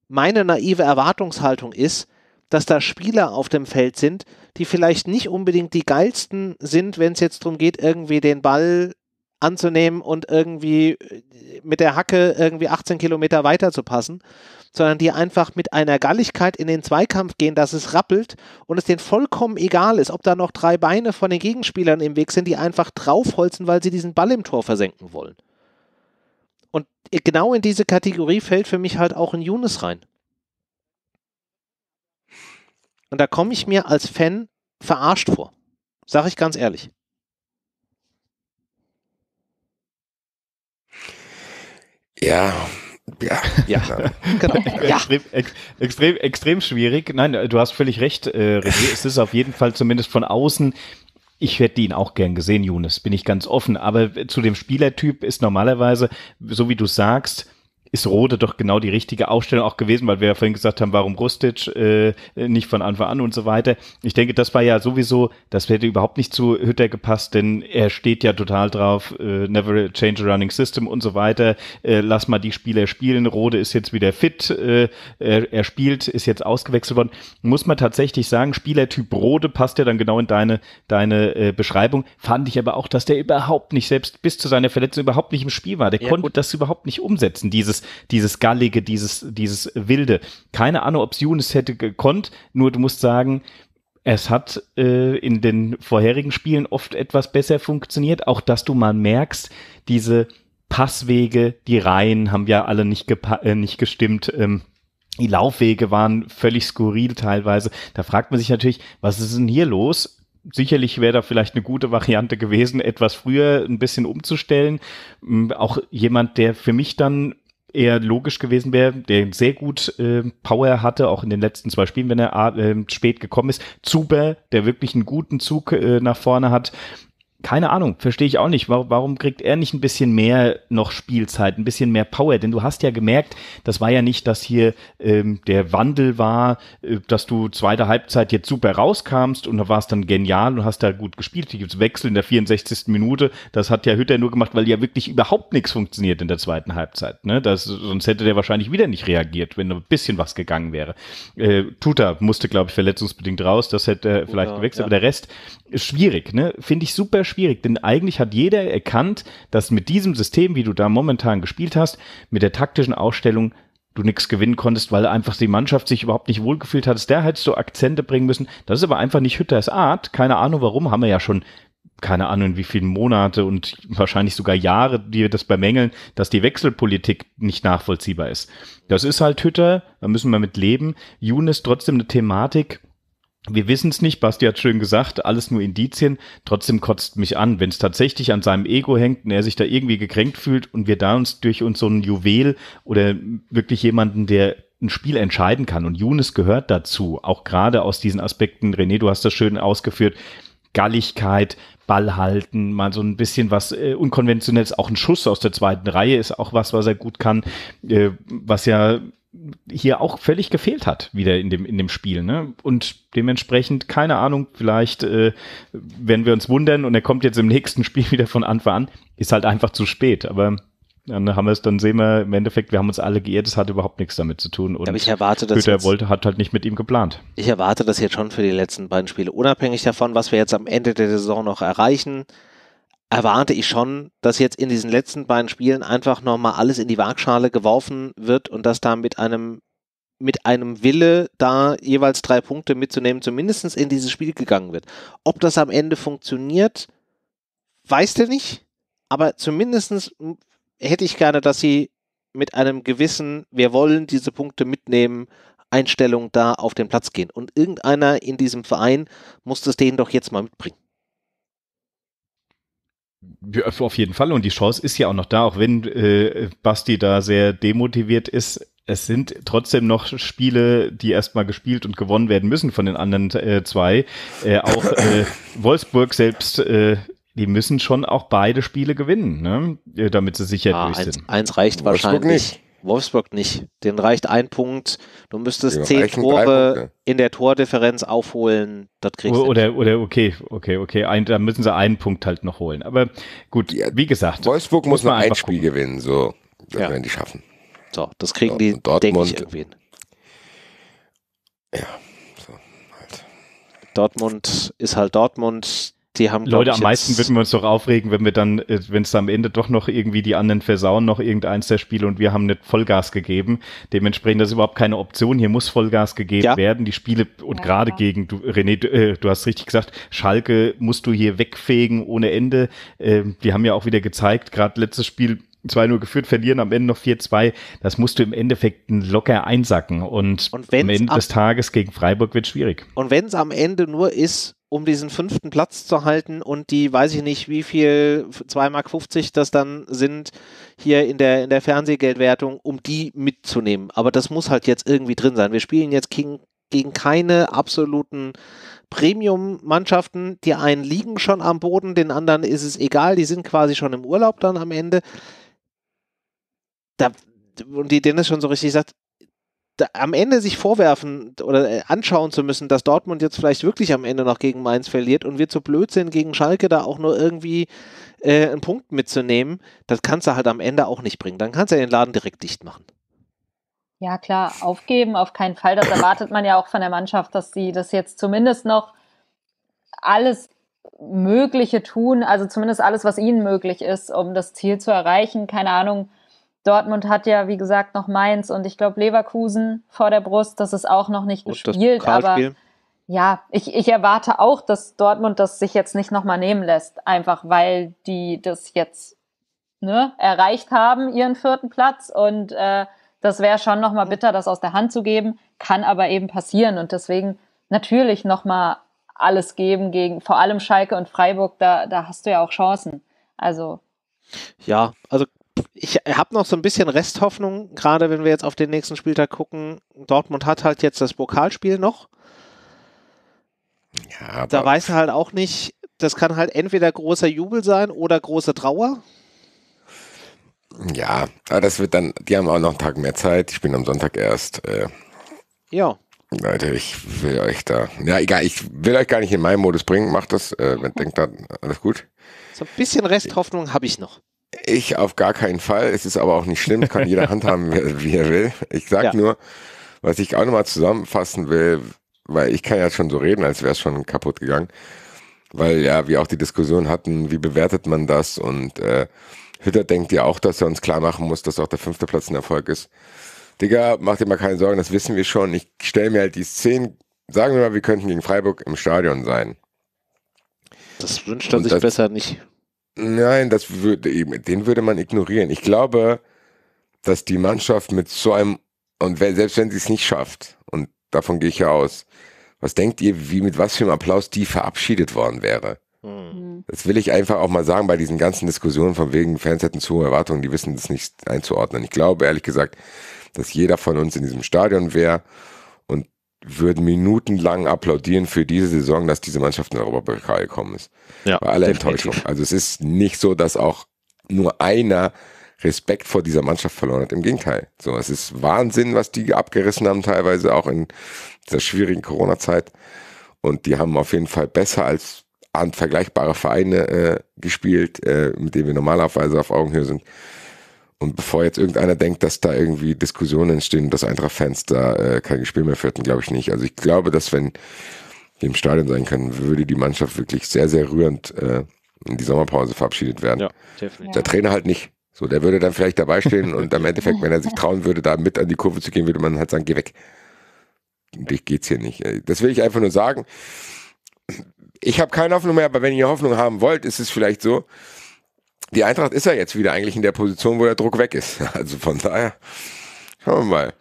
meine naive Erwartungshaltung ist, dass da Spieler auf dem Feld sind, die vielleicht nicht unbedingt die geilsten sind, wenn es jetzt darum geht, irgendwie den Ball anzunehmen und irgendwie äh, mit der Hacke irgendwie 18 Kilometer weiter zu passen, sondern die einfach mit einer Galligkeit in den Zweikampf gehen, dass es rappelt und es denen vollkommen egal ist, ob da noch drei Beine von den Gegenspielern im Weg sind, die einfach draufholzen, weil sie diesen Ball im Tor versenken wollen. Und genau in diese Kategorie fällt für mich halt auch ein Younes rein. Und da komme ich mir als Fan verarscht vor. Sag ich ganz ehrlich. Ja, ja, ja. genau. <laughs> Ja. Extrem, ex, extrem, extrem schwierig. Nein, du hast völlig recht, äh, René. Es ist auf jeden Fall zumindest von außen ich hätte ihn auch gern gesehen, Younes, bin ich ganz offen. Aber zu dem Spielertyp ist normalerweise, so wie du sagst, ist Rode doch genau die richtige Aufstellung auch gewesen, weil wir ja vorhin gesagt haben, warum Rustic äh, nicht von Anfang an und so weiter. Ich denke, das war ja sowieso, das hätte überhaupt nicht zu Hütter gepasst, denn er steht ja total drauf, äh, never change a running system und so weiter. Äh, lass mal die Spieler spielen. Rode ist jetzt wieder fit, äh, er, er spielt, ist jetzt ausgewechselt worden. Muss man tatsächlich sagen, Spielertyp Rode passt ja dann genau in deine, deine äh, Beschreibung. Fand ich aber auch, dass der überhaupt nicht selbst bis zu seiner Verletzung überhaupt nicht im Spiel war. Der ja, konnte gut. das überhaupt nicht umsetzen, dieses dieses, dieses Gallige, dieses, dieses Wilde. Keine Ahnung, ob Younes hätte gekonnt, nur du musst sagen, es hat äh, in den vorherigen Spielen oft etwas besser funktioniert, auch dass du mal merkst, diese Passwege, die Reihen haben ja alle nicht, äh, nicht gestimmt. Ähm, die Laufwege waren völlig skurril teilweise. Da fragt man sich natürlich, was ist denn hier los? Sicherlich wäre da vielleicht eine gute Variante gewesen, etwas früher ein bisschen umzustellen. Auch jemand, der für mich dann eher logisch gewesen wäre, der sehr gut äh, Power hatte, auch in den letzten zwei Spielen, wenn er äh, ähm, spät gekommen ist. Zuber, der wirklich einen guten Zug äh, nach vorne hat, keine Ahnung, verstehe ich auch nicht. Warum kriegt er nicht ein bisschen mehr noch Spielzeit, ein bisschen mehr Power? Denn du hast ja gemerkt, das war ja nicht, dass hier ähm, der Wandel war, äh, dass du zweite Halbzeit jetzt super rauskamst und da war es dann genial und hast da gut gespielt. Hier gibt's Wechsel in der 64. Minute. Das hat ja Hütter nur gemacht, weil ja wirklich überhaupt nichts funktioniert in der zweiten Halbzeit. Ne? Das, sonst hätte der wahrscheinlich wieder nicht reagiert, wenn ein bisschen was gegangen wäre. Äh, Tuta musste, glaube ich, verletzungsbedingt raus. Das hätte er vielleicht gewechselt. Ja. Aber der Rest ist schwierig. Ne? Finde ich super schwierig, denn eigentlich hat jeder erkannt, dass mit diesem System, wie du da momentan gespielt hast, mit der taktischen Ausstellung du nichts gewinnen konntest, weil einfach die Mannschaft sich überhaupt nicht wohlgefühlt hat. Der hättest so Akzente bringen müssen. Das ist aber einfach nicht Hütters Art. Keine Ahnung warum, haben wir ja schon keine Ahnung, wie viele Monate und wahrscheinlich sogar Jahre, die wir das bemängeln, dass die Wechselpolitik nicht nachvollziehbar ist. Das ist halt Hütter, da müssen wir mit leben. Jun ist trotzdem eine Thematik, wir wissen es nicht, Basti hat schön gesagt, alles nur Indizien. Trotzdem kotzt mich an, wenn es tatsächlich an seinem Ego hängt und er sich da irgendwie gekränkt fühlt und wir da uns durch uns so ein Juwel oder wirklich jemanden, der ein Spiel entscheiden kann. Und Younes gehört dazu, auch gerade aus diesen Aspekten. René, du hast das schön ausgeführt. Galligkeit, Ball halten, mal so ein bisschen was äh, unkonventionelles, auch ein Schuss aus der zweiten Reihe ist auch was, was er gut kann, äh, was ja hier auch völlig gefehlt hat, wieder in dem, in dem Spiel. Ne? Und dementsprechend, keine Ahnung, vielleicht äh, werden wir uns wundern und er kommt jetzt im nächsten <laughs> Spiel wieder von Anfang an, ist halt einfach zu spät. Aber dann haben wir es, dann sehen wir im Endeffekt, wir haben uns alle geirrt, es hat überhaupt nichts damit zu tun. Und Aber ich erwarte, dass jetzt, wollte, hat halt nicht mit ihm geplant. Ich erwarte das jetzt schon für die letzten beiden Spiele, unabhängig davon, was wir jetzt am Ende der Saison noch erreichen erwarte ich schon, dass jetzt in diesen letzten beiden Spielen einfach nochmal alles in die Waagschale geworfen wird und dass da mit einem mit einem Wille, da jeweils drei Punkte mitzunehmen, zumindest in dieses Spiel gegangen wird. Ob das am Ende funktioniert, weiß der nicht, aber zumindest hätte ich gerne, dass sie mit einem gewissen, wir wollen diese Punkte mitnehmen, Einstellung da auf den Platz gehen. Und irgendeiner in diesem Verein muss das denen doch jetzt mal mitbringen. Auf jeden Fall. Und die Chance ist ja auch noch da, auch wenn äh, Basti da sehr demotiviert ist. Es sind trotzdem noch Spiele, die erstmal gespielt und gewonnen werden müssen von den anderen äh, zwei. Äh, auch äh, <laughs> Wolfsburg selbst, äh, die müssen schon auch beide Spiele gewinnen, ne? Äh, damit sie sicher ah, durch eins, sind. Eins reicht Wolfsburg wahrscheinlich. Nicht. Wolfsburg nicht. Den reicht ein Punkt. Du müsstest ja, zehn Tore in der Tordifferenz aufholen. Das kriegst du. Oder, oder okay, okay, okay. Ein, da müssen sie einen Punkt halt noch holen. Aber gut, ja, wie gesagt. Wolfsburg muss nur ein Spiel gucken. gewinnen. So, das ja. werden die schaffen. So, das kriegen Dort, die, denke ich, irgendwie hin. Ja, so halt. Dortmund ist halt Dortmund die haben. Leute, am meisten würden wir uns doch aufregen, wenn wir dann, äh, wenn es am Ende doch noch irgendwie die anderen versauen, noch irgendeins der Spiele und wir haben nicht Vollgas gegeben. Dementsprechend, das ist überhaupt keine Option. Hier muss Vollgas gegeben ja. werden. Die Spiele und ja, gerade ja. gegen, du, René, du, äh, du, hast richtig gesagt, Schalke musst du hier wegfegen ohne Ende. Äh, die haben ja auch wieder gezeigt, gerade letztes Spiel 2-0 geführt, verlieren am Ende noch 4-2. Das musst du im Endeffekt locker einsacken. Und, und am Ende des Tages gegen Freiburg wird schwierig. Und wenn es am Ende nur ist, um diesen fünften Platz zu halten und die, weiß ich nicht, wie viel, 2,50 Mark das dann sind, hier in der, in der Fernsehgeldwertung, um die mitzunehmen. Aber das muss halt jetzt irgendwie drin sein. Wir spielen jetzt gegen, gegen keine absoluten Premium-Mannschaften. Die einen liegen schon am Boden, den anderen ist es egal, die sind quasi schon im Urlaub dann am Ende. Da, und die Dennis schon so richtig sagt, am Ende sich vorwerfen oder äh, anschauen zu müssen, dass Dortmund jetzt vielleicht wirklich am Ende noch gegen Mainz verliert und wir zu blöd sind, gegen Schalke da auch nur irgendwie äh, einen Punkt mitzunehmen, das kannst du halt am Ende auch nicht bringen. Dann kannst du ja den Laden direkt dicht machen. Ja, klar, aufgeben auf keinen Fall. Das erwartet man ja auch von der Mannschaft, dass sie das jetzt zumindest noch alles Mögliche tun, also zumindest alles, was ihnen möglich ist, um das Ziel zu erreichen. Keine Ahnung, Dortmund hat ja, wie gesagt, noch Mainz und ich glaube Leverkusen vor der Brust. Das ist auch noch nicht und gespielt, aber ja, ich, ich erwarte auch, dass Dortmund das sich jetzt nicht nochmal nehmen lässt, einfach weil die das jetzt ne, erreicht haben, ihren vierten Platz. Und äh, das wäre schon nochmal bitter, das aus der Hand zu geben, kann aber eben passieren. Und deswegen natürlich nochmal alles geben gegen vor allem Schalke und Freiburg, da, da hast du ja auch Chancen. Also. Ja, also ich habe noch so ein bisschen Resthoffnung, gerade wenn wir jetzt auf den nächsten Spieltag gucken. Dortmund hat halt jetzt das Pokalspiel noch. Ja, da weiß er halt auch nicht, das kann halt entweder großer Jubel sein oder große Trauer. Ja, aber das wird dann, die haben auch noch einen Tag mehr Zeit. Ich bin am Sonntag erst. Äh, ja. Leute, ich will euch da. Ja, egal, ich will euch gar nicht in meinen Modus bringen. Macht das, äh, wenn denkt dann, alles gut. So ein bisschen Resthoffnung habe ich noch. Ich auf gar keinen Fall. Es ist aber auch nicht schlimm, kann jeder <laughs> handhaben, wie er will. Ich sag ja. nur, was ich auch nochmal zusammenfassen will, weil ich kann ja schon so reden, als wäre es schon kaputt gegangen. Weil ja, wir auch die Diskussion hatten, wie bewertet man das? Und äh, Hütter denkt ja auch, dass er uns klar machen muss, dass auch der fünfte Platz ein Erfolg ist. Digga, mach dir mal keine Sorgen, das wissen wir schon. Ich stelle mir halt die Szenen, sagen wir mal, wir könnten gegen Freiburg im Stadion sein. Das wünscht er sich das, besser nicht. Nein, das würde eben, den würde man ignorieren. Ich glaube, dass die Mannschaft mit so einem, und selbst wenn sie es nicht schafft, und davon gehe ich ja aus, was denkt ihr, wie mit was für einem Applaus die verabschiedet worden wäre? Mhm. Das will ich einfach auch mal sagen bei diesen ganzen Diskussionen von wegen Fans hätten zu hohe Erwartungen, die wissen das nicht einzuordnen. Ich glaube ehrlich gesagt, dass jeder von uns in diesem Stadion wäre würden minutenlang applaudieren für diese Saison, dass diese Mannschaft in den Europapokal gekommen ist. Ja, Bei aller Enttäuschung. Also es ist nicht so, dass auch nur einer Respekt vor dieser Mannschaft verloren hat. Im Gegenteil. So, es ist Wahnsinn, was die abgerissen haben, teilweise auch in dieser schwierigen Corona-Zeit. Und die haben auf jeden Fall besser als an vergleichbare Vereine äh, gespielt, äh, mit denen wir normalerweise auf Augenhöhe sind. Und bevor jetzt irgendeiner denkt, dass da irgendwie Diskussionen entstehen, dass Eintracht-Fans da äh, kein Spiel mehr führten, glaube ich nicht. Also ich glaube, dass wenn wir im Stadion sein können, würde die Mannschaft wirklich sehr, sehr rührend äh, in die Sommerpause verabschiedet werden. Ja, definitiv. Der Trainer halt nicht. So, der würde dann vielleicht dabei stehen und am Endeffekt, wenn er sich trauen würde, da mit an die Kurve zu gehen, würde man halt sagen, geh weg. Dich geht's hier nicht. Äh, das will ich einfach nur sagen. Ich habe keine Hoffnung mehr, aber wenn ihr Hoffnung haben wollt, ist es vielleicht so, die Eintracht ist ja jetzt wieder eigentlich in der Position, wo der Druck weg ist. <laughs> Also von daher, schauen wir mal.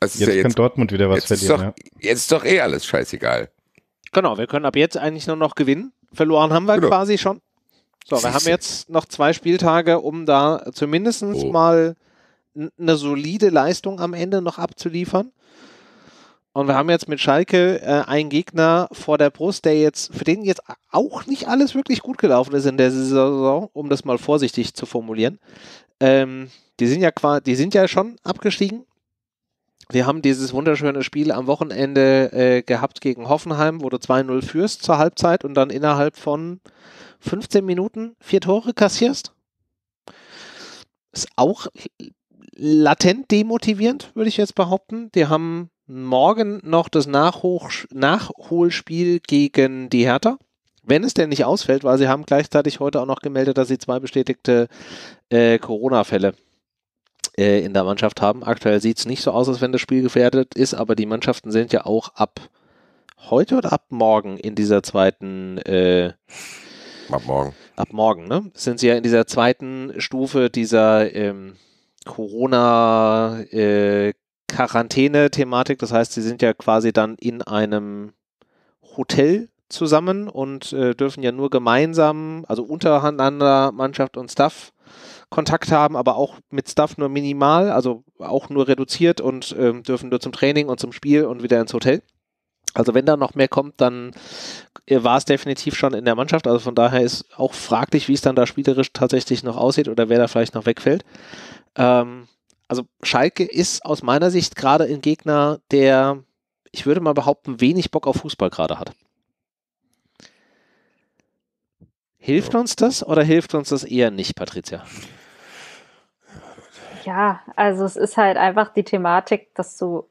Also jetzt, ja jetzt kann Dortmund wieder was jetzt verlieren. Ist doch, ja. Jetzt ist doch eh alles scheißegal. Genau, wir können ab jetzt eigentlich nur noch gewinnen. Verloren haben wir genau. quasi schon. So, wir haben jetzt noch zwei Spieltage, um da zumindest oh. mal eine solide Leistung am Ende noch abzuliefern. Und wir haben jetzt mit Schalke äh, einen Gegner vor der Brust, der jetzt, für den jetzt auch nicht alles wirklich gut gelaufen ist in der Saison, um das mal vorsichtig zu formulieren. Ähm, die sind ja quasi, die sind ja schon abgestiegen. Wir haben dieses wunderschöne Spiel am Wochenende äh, gehabt gegen Hoffenheim, wo du 2-0 führst zur Halbzeit und dann innerhalb von 15 Minuten vier Tore kassierst. Ist auch latent demotivierend, würde ich jetzt behaupten. Die haben morgen noch das Nachhoch Nachholspiel gegen die Hertha. Wenn es denn nicht ausfällt, weil sie haben gleichzeitig heute auch noch gemeldet, dass sie zwei bestätigte äh, Corona-Fälle äh, in der Mannschaft haben. Aktuell sieht es nicht so aus, als wenn das Spiel gefährdet ist, aber die Mannschaften sind ja auch ab heute oder ab morgen in dieser zweiten äh, Ab morgen. Ab morgen, ne? Sind sie ja in dieser zweiten Stufe dieser ähm, Corona äh, Quarantäne-Thematik. Das heißt, sie sind ja quasi dann in einem Hotel zusammen und äh, dürfen ja nur gemeinsam, also untereinander Mannschaft und Staff Kontakt haben, aber auch mit Staff nur minimal, also auch nur reduziert und ähm, dürfen nur zum Training und zum Spiel und wieder ins Hotel. Also wenn da noch mehr kommt, dann äh, war es definitiv schon in der Mannschaft. Also von daher ist auch fraglich, wie es dann da spielerisch tatsächlich noch aussieht oder wer da vielleicht noch wegfällt. Ähm, also Schalke ist aus meiner Sicht gerade ein Gegner, der, ich würde mal behaupten, wenig Bock auf Fußball gerade hat. Hilft uns das oder hilft uns das eher nicht, Patricia? Ja, also es ist halt einfach die Thematik, dass du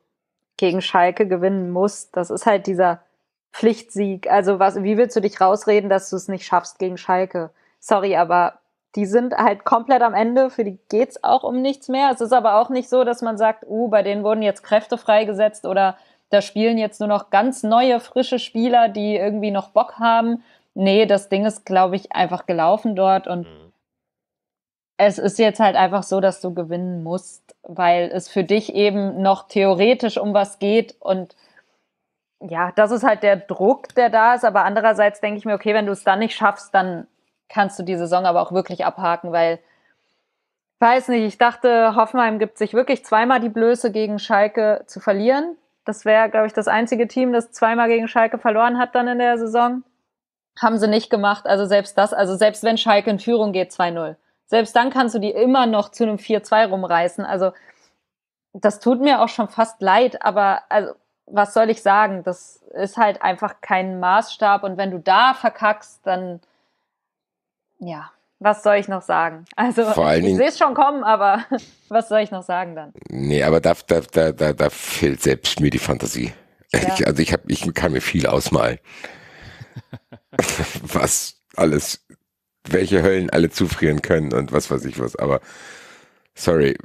gegen Schalke gewinnen musst. Das ist halt dieser Pflichtsieg. Also was, wie willst du dich rausreden, dass du es nicht schaffst gegen Schalke? Sorry, aber die sind halt komplett am Ende, für die geht es auch um nichts mehr. Es ist aber auch nicht so, dass man sagt, uh, bei denen wurden jetzt Kräfte freigesetzt oder da spielen jetzt nur noch ganz neue, frische Spieler, die irgendwie noch Bock haben. Nee, das Ding ist, glaube ich, einfach gelaufen dort und mhm. es ist jetzt halt einfach so, dass du gewinnen musst, weil es für dich eben noch theoretisch um was geht und ja, das ist halt der Druck, der da ist, aber andererseits denke ich mir, okay, wenn du es dann nicht schaffst, dann kannst du die Saison aber auch wirklich abhaken, weil weiß nicht, ich dachte, Hoffenheim gibt sich wirklich zweimal die Blöße gegen Schalke zu verlieren. Das wäre, glaube ich, das einzige Team, das zweimal gegen Schalke verloren hat dann in der Saison. Haben sie nicht gemacht. Also selbst das, also selbst wenn Schalke in Führung geht 2-0, selbst dann kannst du die immer noch zu einem 4-2 rumreißen. Also das tut mir auch schon fast leid, aber also was soll ich sagen? Das ist halt einfach kein Maßstab und wenn du da verkackst, dann ja, was soll ich noch sagen? Also ich sehe es schon kommen, aber <laughs> was soll ich noch sagen dann? Nee, aber da, da, da, da, da fehlt selbst mir die Fantasie. Ja. Ich, also ich, hab, ich kann mir viel ausmalen. <laughs> was alles, welche Höllen alle zufrieren können und was weiß ich was. Aber sorry,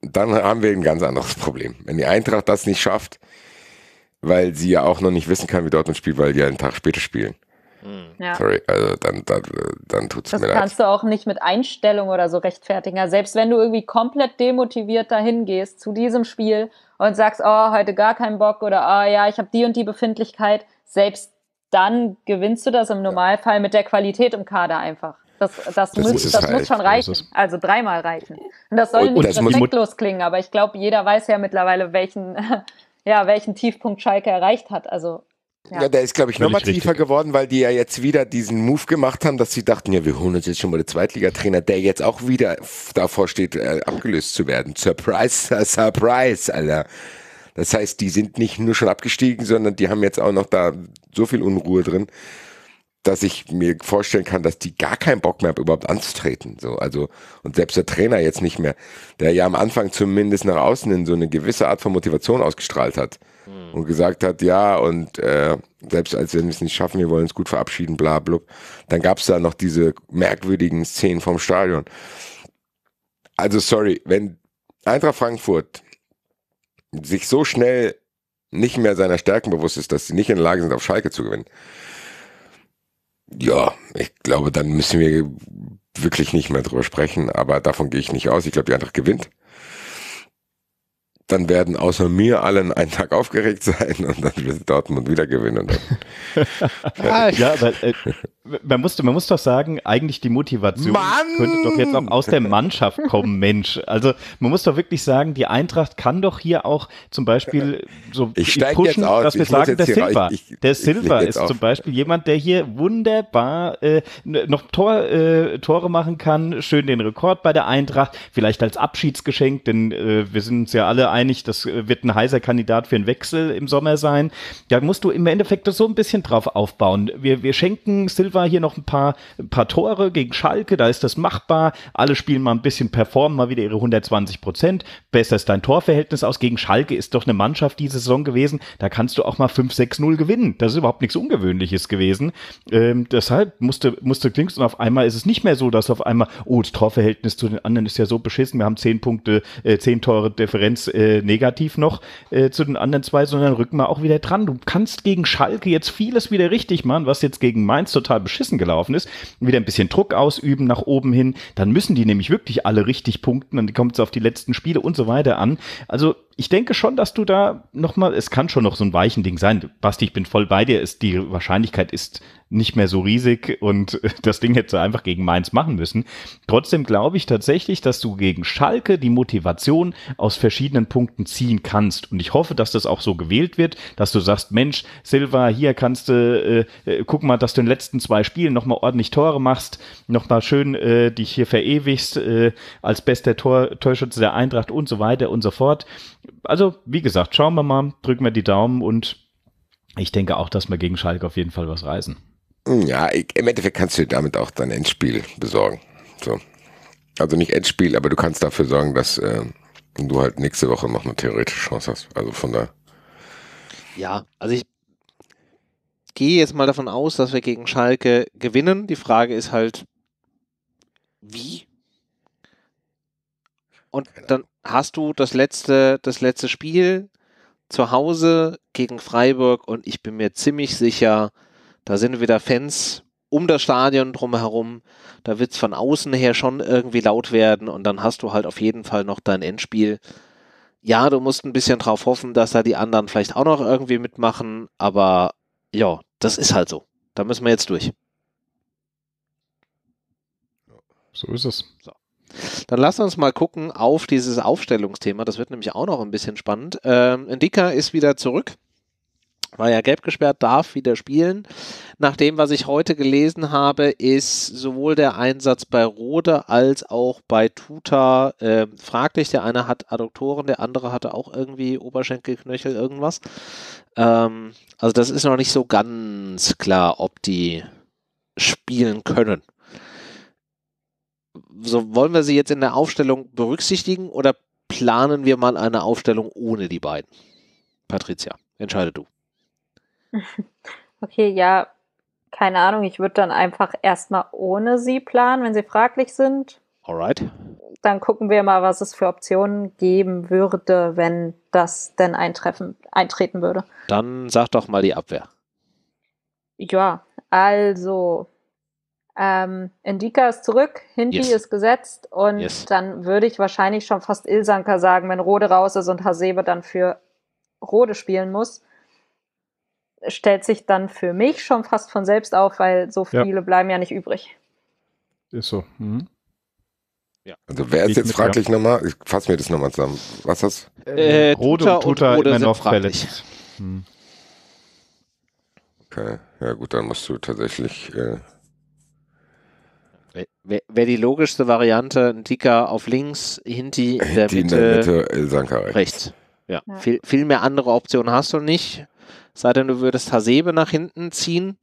dann haben wir ein ganz anderes Problem. Wenn die Eintracht das nicht schafft, weil sie ja auch noch nicht wissen kann, wie Dortmund spielt, weil die ja einen Tag später spielen. Ja. Sorry, also dann, dann, dann tut es mir leid. Das kannst du auch nicht mit Einstellung oder so rechtfertigen. Also selbst wenn du irgendwie komplett demotiviert dahin gehst zu diesem Spiel und sagst, oh, heute gar keinen Bock oder oh ja, ich habe die und die Befindlichkeit, selbst dann gewinnst du das im Normalfall mit der Qualität im Kader einfach. Das, das, das, muss, das halt. muss, schon reichen. Also dreimal reichen. Und das soll und, nicht respektlos klingen, aber ich glaube, jeder weiß ja mittlerweile, welchen, <laughs> ja, welchen Tiefpunkt Schalke erreicht hat. Also ja, ja der ist, glaube ich, nochmal tiefer geworden, weil die ja jetzt wieder diesen Move gemacht haben, dass sie dachten, ja, wir holen uns jetzt schon mal den Zweitligatrainer, der jetzt auch wieder davor steht, äh, abgelöst zu werden. Surprise, <laughs> surprise, Alter. Das heißt, die sind nicht nur schon abgestiegen, sondern die haben jetzt auch noch da so viel Unruhe drin, dass ich mir vorstellen kann, dass die gar keinen Bock mehr haben, überhaupt anzutreten. So, also, und selbst der Trainer jetzt nicht mehr, der ja am Anfang zumindest nach außen in so eine gewisse Art von Motivation ausgestrahlt hat mhm. und gesagt hat, ja, und äh, selbst als wenn wir es nicht schaffen, wir wollen es gut verabschieden, bla blub, dann gab es da noch diese merkwürdigen Szenen vom Stadion. Also sorry, wenn Eintracht Frankfurt sich so schnell nicht mehr seiner Stärken bewusst ist, dass sie nicht in der Lage sind, auf Schalke zu gewinnen, ja, ich glaube, dann müssen wir wirklich nicht mehr drüber sprechen, aber davon gehe ich nicht aus. Ich glaube, die Eintracht gewinnt dann werden außer mir allen einen Tag aufgeregt sein und dann wird Dortmund wieder gewinnen. <laughs> ja, aber äh, man musste, man muss doch sagen, eigentlich die Motivation Mann! könnte doch jetzt auch aus der <laughs> Mannschaft kommen, Mensch. Also man muss doch wirklich sagen, die Eintracht kann doch hier auch zum Beispiel so ich pushen, dass wir ich sagen, der Silva. Ich, der Silva ist auf. zum Beispiel jemand, der hier wunderbar äh, noch Tor, äh, Tore machen kann, schön den Rekord bei der Eintracht, vielleicht als Abschiedsgeschenk, denn äh, wir sind uns ja alle einig, das wird ein heißer Kandidat für einen Wechsel im Sommer sein. Da musst du im Endeffekt so ein bisschen drauf aufbauen. Wir, wir schenken Silva war hier noch ein paar, ein paar Tore gegen Schalke, da ist das machbar. Alle spielen mal ein bisschen performen, mal wieder ihre 120 Prozent. Besser ist dein Torverhältnis aus. Gegen Schalke ist doch eine Mannschaft diese Saison gewesen, da kannst du auch mal 5-6-0 gewinnen. Das ist überhaupt nichts Ungewöhnliches gewesen. Ähm, deshalb musste, musste Klings und auf einmal ist es nicht mehr so, dass auf einmal, oh, das Torverhältnis zu den anderen ist ja so beschissen, wir haben 10 Punkte, äh, 10 Tore Differenz äh, negativ noch äh, zu den anderen zwei, sondern rücken wir auch wieder dran. Du kannst gegen Schalke jetzt vieles wieder richtig machen, was jetzt gegen Mainz total beschissen gelaufen ist, wieder ein bisschen Druck ausüben nach oben hin, dann müssen die nämlich wirklich alle richtig punkten, dann kommt es auf die letzten Spiele und so weiter an. Also ich denke schon, dass du da nochmal, es kann schon noch so ein Weichending sein. Basti, ich bin voll bei dir, ist, die Wahrscheinlichkeit ist nicht mehr so riesig und <laughs> das Ding hätte einfach gegen Mainz machen müssen. Trotzdem glaube ich tatsächlich, dass du gegen Schalke die Motivation aus verschiedenen Punkten ziehen kannst. Und ich hoffe, dass das auch so gewählt wird, dass du sagst, Mensch, Silva, hier kannst du, äh, äh guck mal, dass du in den letzten zwei Spielen nochmal ordentlich Tore machst, nochmal schön äh, dich hier verewigst äh, als bester Tor, Torschütze der Eintracht und so weiter und so fort. Also, wie gesagt, schauen wir mal, drücken wir die Daumen und ich denke auch, dass wir gegen Schalke auf jeden Fall was reißen. Hm, ja, im Endeffekt kannst du dir damit auch dein Endspiel besorgen. So. Also nicht Endspiel, aber du kannst dafür sorgen, dass äh, du halt nächste Woche noch eine theoretische Chance hast. Also von da. Ja, also ich gehe jetzt mal davon aus, dass wir gegen Schalke gewinnen. Die Frage ist halt, wie? Und dann hast du das letzte, das letzte Spiel zu Hause gegen Freiburg und ich bin mir ziemlich sicher, da sind wieder Fans um das Stadion drumherum. Da wird es von außen her schon irgendwie laut werden und dann hast du halt auf jeden Fall noch dein Endspiel. Ja, du musst ein bisschen drauf hoffen, dass da die anderen vielleicht auch noch irgendwie mitmachen, aber ja, das ist halt so. Da müssen wir jetzt durch. So ist es. So. Dann lass uns mal gucken auf dieses Aufstellungsthema. Das wird nämlich auch noch ein bisschen spannend. Ähm, Dicker ist wieder zurück war ja gelb gesperrt, darf wieder spielen. Nach dem, was ich heute gelesen habe, ist sowohl der Einsatz bei Rode als auch bei Tuta äh, fraglich. Der eine hat Adduktoren, der andere hatte auch irgendwie Oberschenkelknöchel, irgendwas. Ähm, also das ist noch nicht so ganz klar, ob die spielen können. So wollen wir sie jetzt in der Aufstellung berücksichtigen oder planen wir mal eine Aufstellung ohne die beiden? Patricia, entscheide du. Okay, ja, keine Ahnung. Ich würde dann einfach erstmal ohne sie planen, wenn sie fraglich sind. Alright. Dann gucken wir mal, was es für Optionen geben würde, wenn das denn eintreffen, eintreten würde. Dann sag doch mal die Abwehr. Ja, also ähm, Indika ist zurück, Hindi yes. ist gesetzt und yes. dann würde ich wahrscheinlich schon fast Ilsanka sagen, wenn Rode raus ist und Hasebe dann für Rode spielen muss stellt sich dann für mich schon fast von selbst auf, weil so viele ja. bleiben ja nicht übrig. Ist so. Mhm. Ja. Also wer ist jetzt fraglich ja. nochmal? Ich fasse mir das nochmal zusammen. Was hast du? Äh, äh Rode und Tuta immer noch fraglich. Hm. Okay, ja gut, dann musst du tatsächlich... Äh Wäre die logischste Variante, ein Dicker auf links, Hinti in der Hinti Mitte, in der Mitte äh, Sanka rechts. rechts. Ja. ja. Viel, viel mehr andere Optionen hast du nicht sei denn du würdest Hasebe nach hinten ziehen.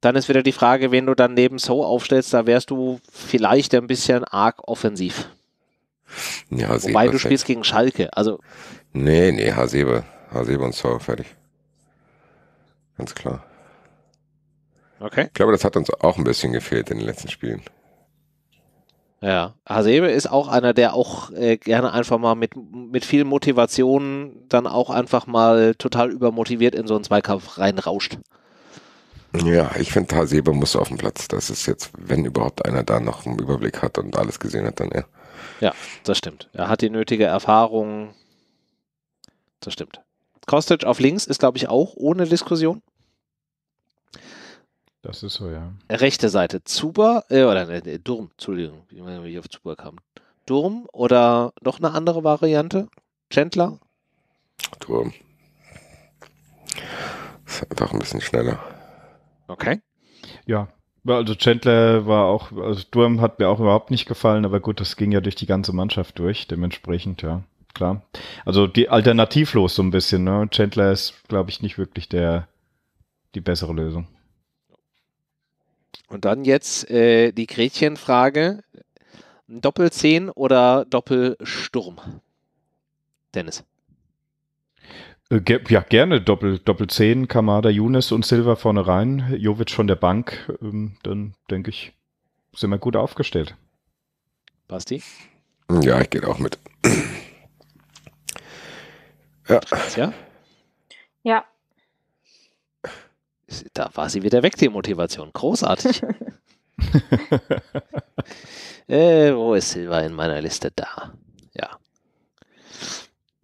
Dann ist wieder die Frage, wen du dann neben So aufstellst, da wärst du vielleicht ein bisschen arg offensiv. Ja, Hasebe Wobei du spielst gegen Schalke, also. Nee, nee, Hasebe. Hasebe und So, fertig. Ganz klar. Okay. Ich glaube, das hat uns auch ein bisschen gefehlt in den letzten Spielen. Ja, Hasebe ist auch einer, der auch äh, gerne einfach mal mit, mit viel Motivation dann auch einfach mal total übermotiviert in so einen Zweikampf reinrauscht. Ja, ich finde, Hasebe muss auf dem Platz. Das ist jetzt, wenn überhaupt einer da noch einen Überblick hat und alles gesehen hat, dann er. Ja. ja, das stimmt. Er hat die nötige Erfahrung. Das stimmt. Kostic auf links ist, glaube ich, auch ohne Diskussion. Das ist so, ja. Rechte Seite Zuba, äh, oder äh, Durm, Entschuldigung, wie hier auf Zuba kam. Durm oder noch eine andere Variante? Chandler? Durm. Ist einfach ein bisschen schneller. Okay. Ja, also Chandler war auch, also Durm hat mir auch überhaupt nicht gefallen, aber gut, das ging ja durch die ganze Mannschaft durch, dementsprechend, ja, klar. Also die alternativlos so ein bisschen, ne? Chandler ist, glaube ich, nicht wirklich der, die bessere Lösung. Und dann jetzt äh, die Gretchenfrage. Doppel-10 oder Doppel-Sturm? Dennis. Äh, ja, gerne. Doppel, Doppel 10, Kamada, Younes und Silva vorne rein. Jovic von der Bank. Ähm, dann denke ich, sind wir gut aufgestellt. Basti? Ja, ich gehe auch mit. <clears throat> ja. Ja, da war sie wieder weg, die Motivation. Großartig. <laughs> äh, wo ist Silva in meiner Liste? Da. Ja.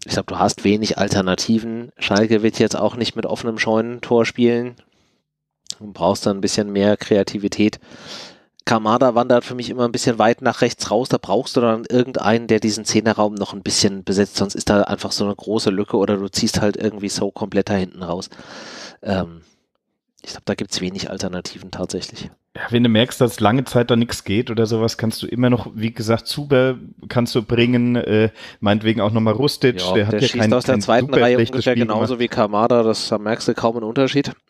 Ich glaube, du hast wenig Alternativen. Schalke wird jetzt auch nicht mit offenem Scheunentor spielen. Du brauchst dann ein bisschen mehr Kreativität. Kamada wandert für mich immer ein bisschen weit nach rechts raus. Da brauchst du dann irgendeinen, der diesen Zehnerraum noch ein bisschen besetzt. Sonst ist da einfach so eine große Lücke oder du ziehst halt irgendwie so komplett da hinten raus. Ähm, ich glaube, da gibt es wenig Alternativen tatsächlich. Ja, wenn du merkst, dass lange Zeit da nichts geht oder sowas, kannst du immer noch, wie gesagt, Zuber kannst du bringen, äh, meinetwegen auch nochmal Rustic. Ja, der hat der schießt kein, aus der zweiten Reihe ungefähr Spiel genauso gemacht. wie Kamada, das, da merkst du kaum einen Unterschied. <laughs>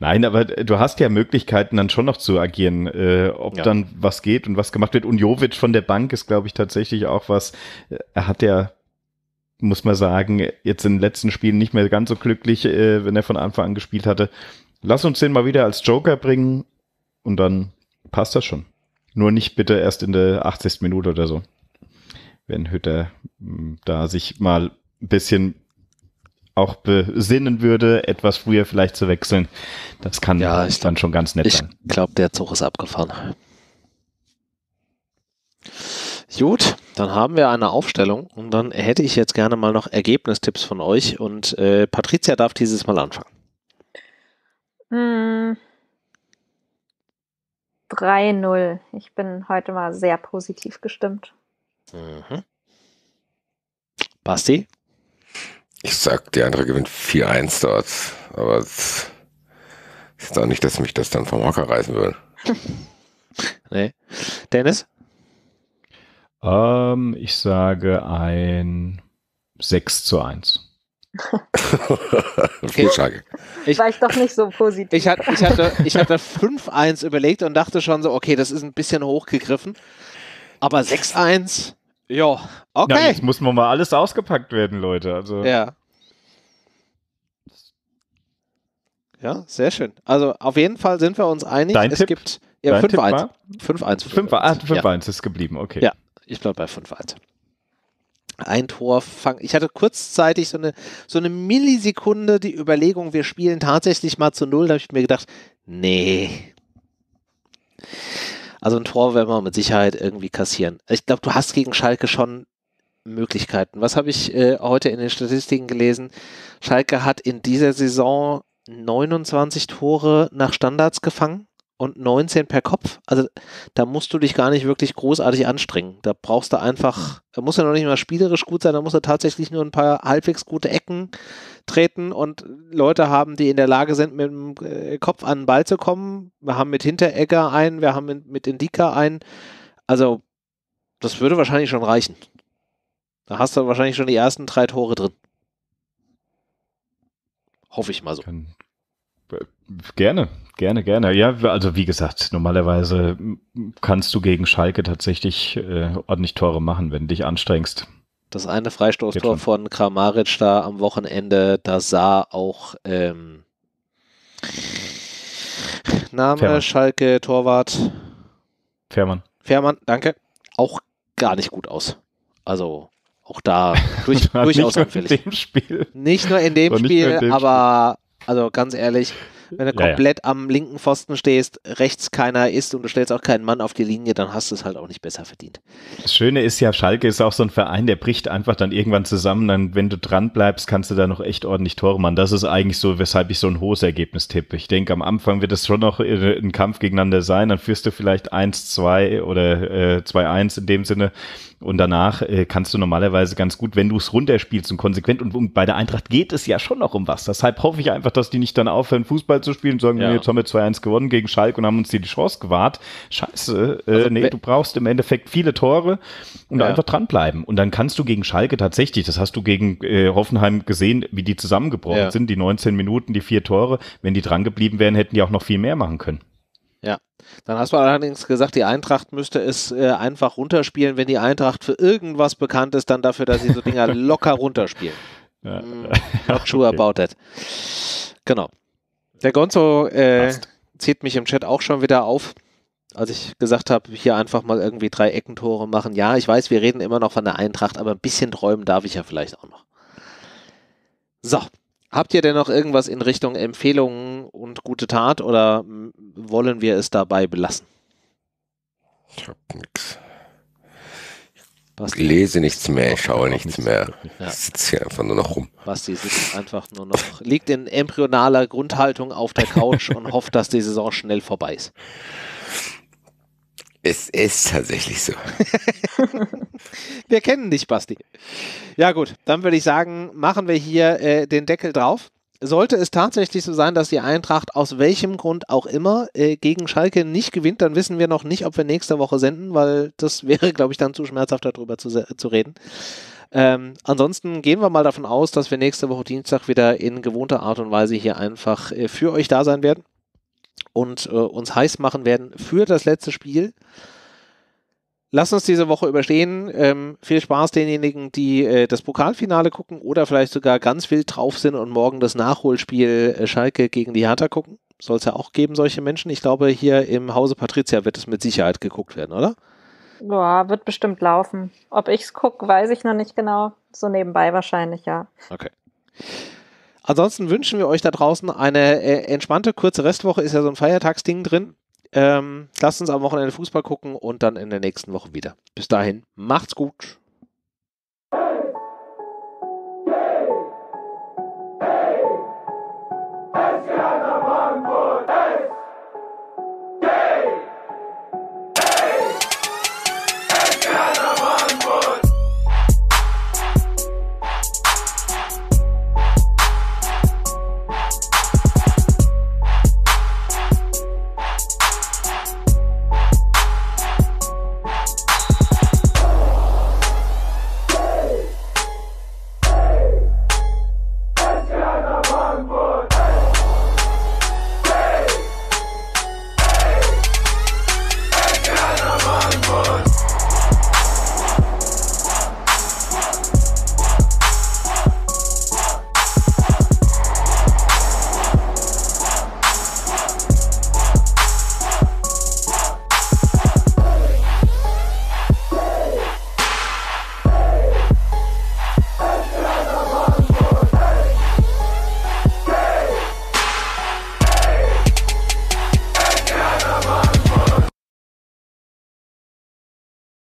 Nein, aber du hast ja Möglichkeiten, dann schon noch zu agieren, äh, ob ja. dann was geht und was gemacht wird. Und Jovic von der Bank ist, glaube ich, tatsächlich auch was. Äh, er hat ja muss man sagen, jetzt in den letzten Spielen nicht mehr ganz so glücklich, äh, wenn er von Anfang an gespielt hatte. Lass uns den mal wieder als Joker bringen und dann passt das schon. Nur nicht bitte erst in der 80. Minute oder so. Wenn Hütter hm, da sich mal ein bisschen auch besinnen würde, etwas früher vielleicht zu wechseln, das kann ja, ich, dann schon ganz nett ich sein. Ich glaube, der Zug ist abgefahren. Gut, dann haben wir eine Aufstellung und dann hätte ich jetzt gerne mal noch Ergebnistipps von euch und äh, Patricia darf dieses Mal anfangen. Mm, hm. 3-0. Ich bin heute mal sehr positiv gestimmt. Mhm. Basti? Ich sag, die andere gewinnt 4-1 dort, aber es ist auch nicht, dass mich das dann vom Hocker reißen würde. <laughs> nee. Dennis? Ähm, ich sage ein 6 zu 1. okay. <laughs> Ich ich war ich doch nicht so positiv. Ich, hat, ich hatte, ich hatte 5-1 überlegt und dachte schon so, okay, das ist ein bisschen hochgegriffen. Aber 6-1, ja, okay. Ja, jetzt muss man mal alles ausgepackt werden, Leute. Also. Ja. Ja, sehr schön. Also auf jeden Fall sind wir uns einig. Dein es Tipp? gibt 5-1. 5-1. 5-1 ist geblieben, okay. Ja, ich bleibe bei 5 1. Ein Tor fangen. Ich hatte kurzzeitig so eine, so eine Millisekunde die Überlegung, wir spielen tatsächlich mal zu Null. Da habe ich mir gedacht, nee. Also ein Tor werden wir mit Sicherheit irgendwie kassieren. Ich glaube, du hast gegen Schalke schon Möglichkeiten. Was habe ich äh, heute in den Statistiken gelesen? Schalke hat in dieser Saison 29 Tore nach Standards gefangen und 19 per Kopf. Also da musst du dich gar nicht wirklich großartig anstrengen. Da brauchst du einfach, da muss ja noch nicht mal spielerisch gut sein, da muss er tatsächlich nur ein paar halbwegs gute Ecken treten und Leute haben, die in der Lage sind, mit dem äh, Kopf an den Ball zu kommen. Wir haben mit Hinteregger einen, wir haben mit, mit Indika einen. Also das würde wahrscheinlich schon reichen. Da hast du wahrscheinlich schon die ersten drei Tore drin. Hoffe ich mal so. Kann, äh, gerne, gerne, gerne. Ja, also wie gesagt, normalerweise kannst du gegen Schalke tatsächlich äh, ordentlich Tore machen, wenn du dich anstrengst. Das eine Freistoßtor von Kramaric da am Wochenende, da sah auch ähm, Name Fährmann. Schalke Torwart Fährmann. Fährmann, danke. Auch gar nicht gut aus. Also auch da <laughs> durch, durchaus nicht anfällig. Nicht nur in dem Spiel, nur in dem Spiel, aber also ganz ehrlich, wenn du ja, komplett ja. am linken Pfosten stehst, rechts keiner ist und du stellst auch keinen Mann auf die Linie, dann hast du es halt auch nicht besser verdient. Das Schöne ist ja, Schalke ist auch so ein Verein, der bricht einfach dann irgendwann zusammen. Dann, wenn du dran bleibst, kannst du da noch echt ordentlich Tore machen. Das ist eigentlich so, weshalb ich so ein hohes Ergebnis tippe. Ich denke, am Anfang wird es schon noch äh, ein Kampf gegeneinander sein. Dann führst du vielleicht 1-2 oder äh, 2-1 in dem Sinne. Und danach äh, kannst du normalerweise ganz gut, wenn du es runterspielst und konsequent und, und bei der Eintracht geht es ja schon noch um was. Deshalb hoffe ich einfach, dass die nicht dann aufhören, Fußball zu spielen und sagen, ja. nee, jetzt haben wir 2-1 gewonnen gegen Schalke und haben uns die Chance gewahrt. Scheiße, äh, also, nee, du brauchst im Endeffekt viele Tore und ja. einfach dranbleiben. Und dann kannst du gegen Schalke tatsächlich, das hast du gegen äh, Hoffenheim gesehen, wie die zusammengebrochen ja. sind, die 19 Minuten, die vier Tore. Wenn die drangeblieben wären, hätten die auch noch viel mehr machen können. Ja, dann hast du allerdings gesagt, die Eintracht müsste es äh, einfach runterspielen, wenn die Eintracht für irgendwas bekannt ist, dann dafür, dass sie so Dinger <laughs> locker runterspielen. Ja, mm, not sure okay. about that. Genau. Der Gonzo äh, zieht mich im Chat auch schon wieder auf, als ich gesagt habe, hier einfach mal irgendwie drei Eckentore machen. Ja, ich weiß, wir reden immer noch von der Eintracht, aber ein bisschen träumen darf ich ja vielleicht auch noch. So, Habt ihr denn noch irgendwas in Richtung Empfehlungen und gute Tat oder wollen wir es dabei belassen? Ich hab nichts. Ich lese nichts mehr, ich schaue nichts mehr. Ich sitze hier einfach nur noch rum. Basti sitzt einfach nur noch, liegt in embryonaler Grundhaltung auf der Couch und hofft, dass die Saison schnell vorbei ist. Es ist tatsächlich so. <laughs> wir kennen dich, Basti. Ja gut, dann würde ich sagen, machen wir hier äh, den Deckel drauf. Sollte es tatsächlich so sein, dass die Eintracht aus welchem Grund auch immer äh, gegen Schalke nicht gewinnt, dann wissen wir noch nicht, ob wir nächste Woche senden, weil das <laughs> wäre, glaube ich, dann zu schmerzhaft darüber zu, zu reden. Ähm, ansonsten gehen wir mal davon aus, dass wir nächste Woche Dienstag wieder in gewohnter Art und Weise hier einfach äh, für euch da sein werden und äh, uns heiß machen werden für das letzte Spiel. Lass uns diese Woche überstehen. Ähm, viel Spaß denjenigen, die äh, das Pokalfinale gucken oder vielleicht sogar ganz wild drauf sind und morgen das Nachholspiel äh, Schalke gegen die Hertha gucken. Soll es ja auch geben, solche Menschen. Ich glaube, hier im Hause Patricia wird es mit Sicherheit geguckt werden, oder? Boah, wird bestimmt laufen. Ob ich es gucke, weiß ich noch nicht genau. So nebenbei wahrscheinlich, ja. Okay. Ansonsten wünschen wir euch da draußen eine äh, entspannte, kurze Restwoche. Ist ja so ein Feiertagsding drin. Ähm, lasst uns am Wochenende Fußball gucken und dann in der nächsten Woche wieder. Bis dahin, macht's gut.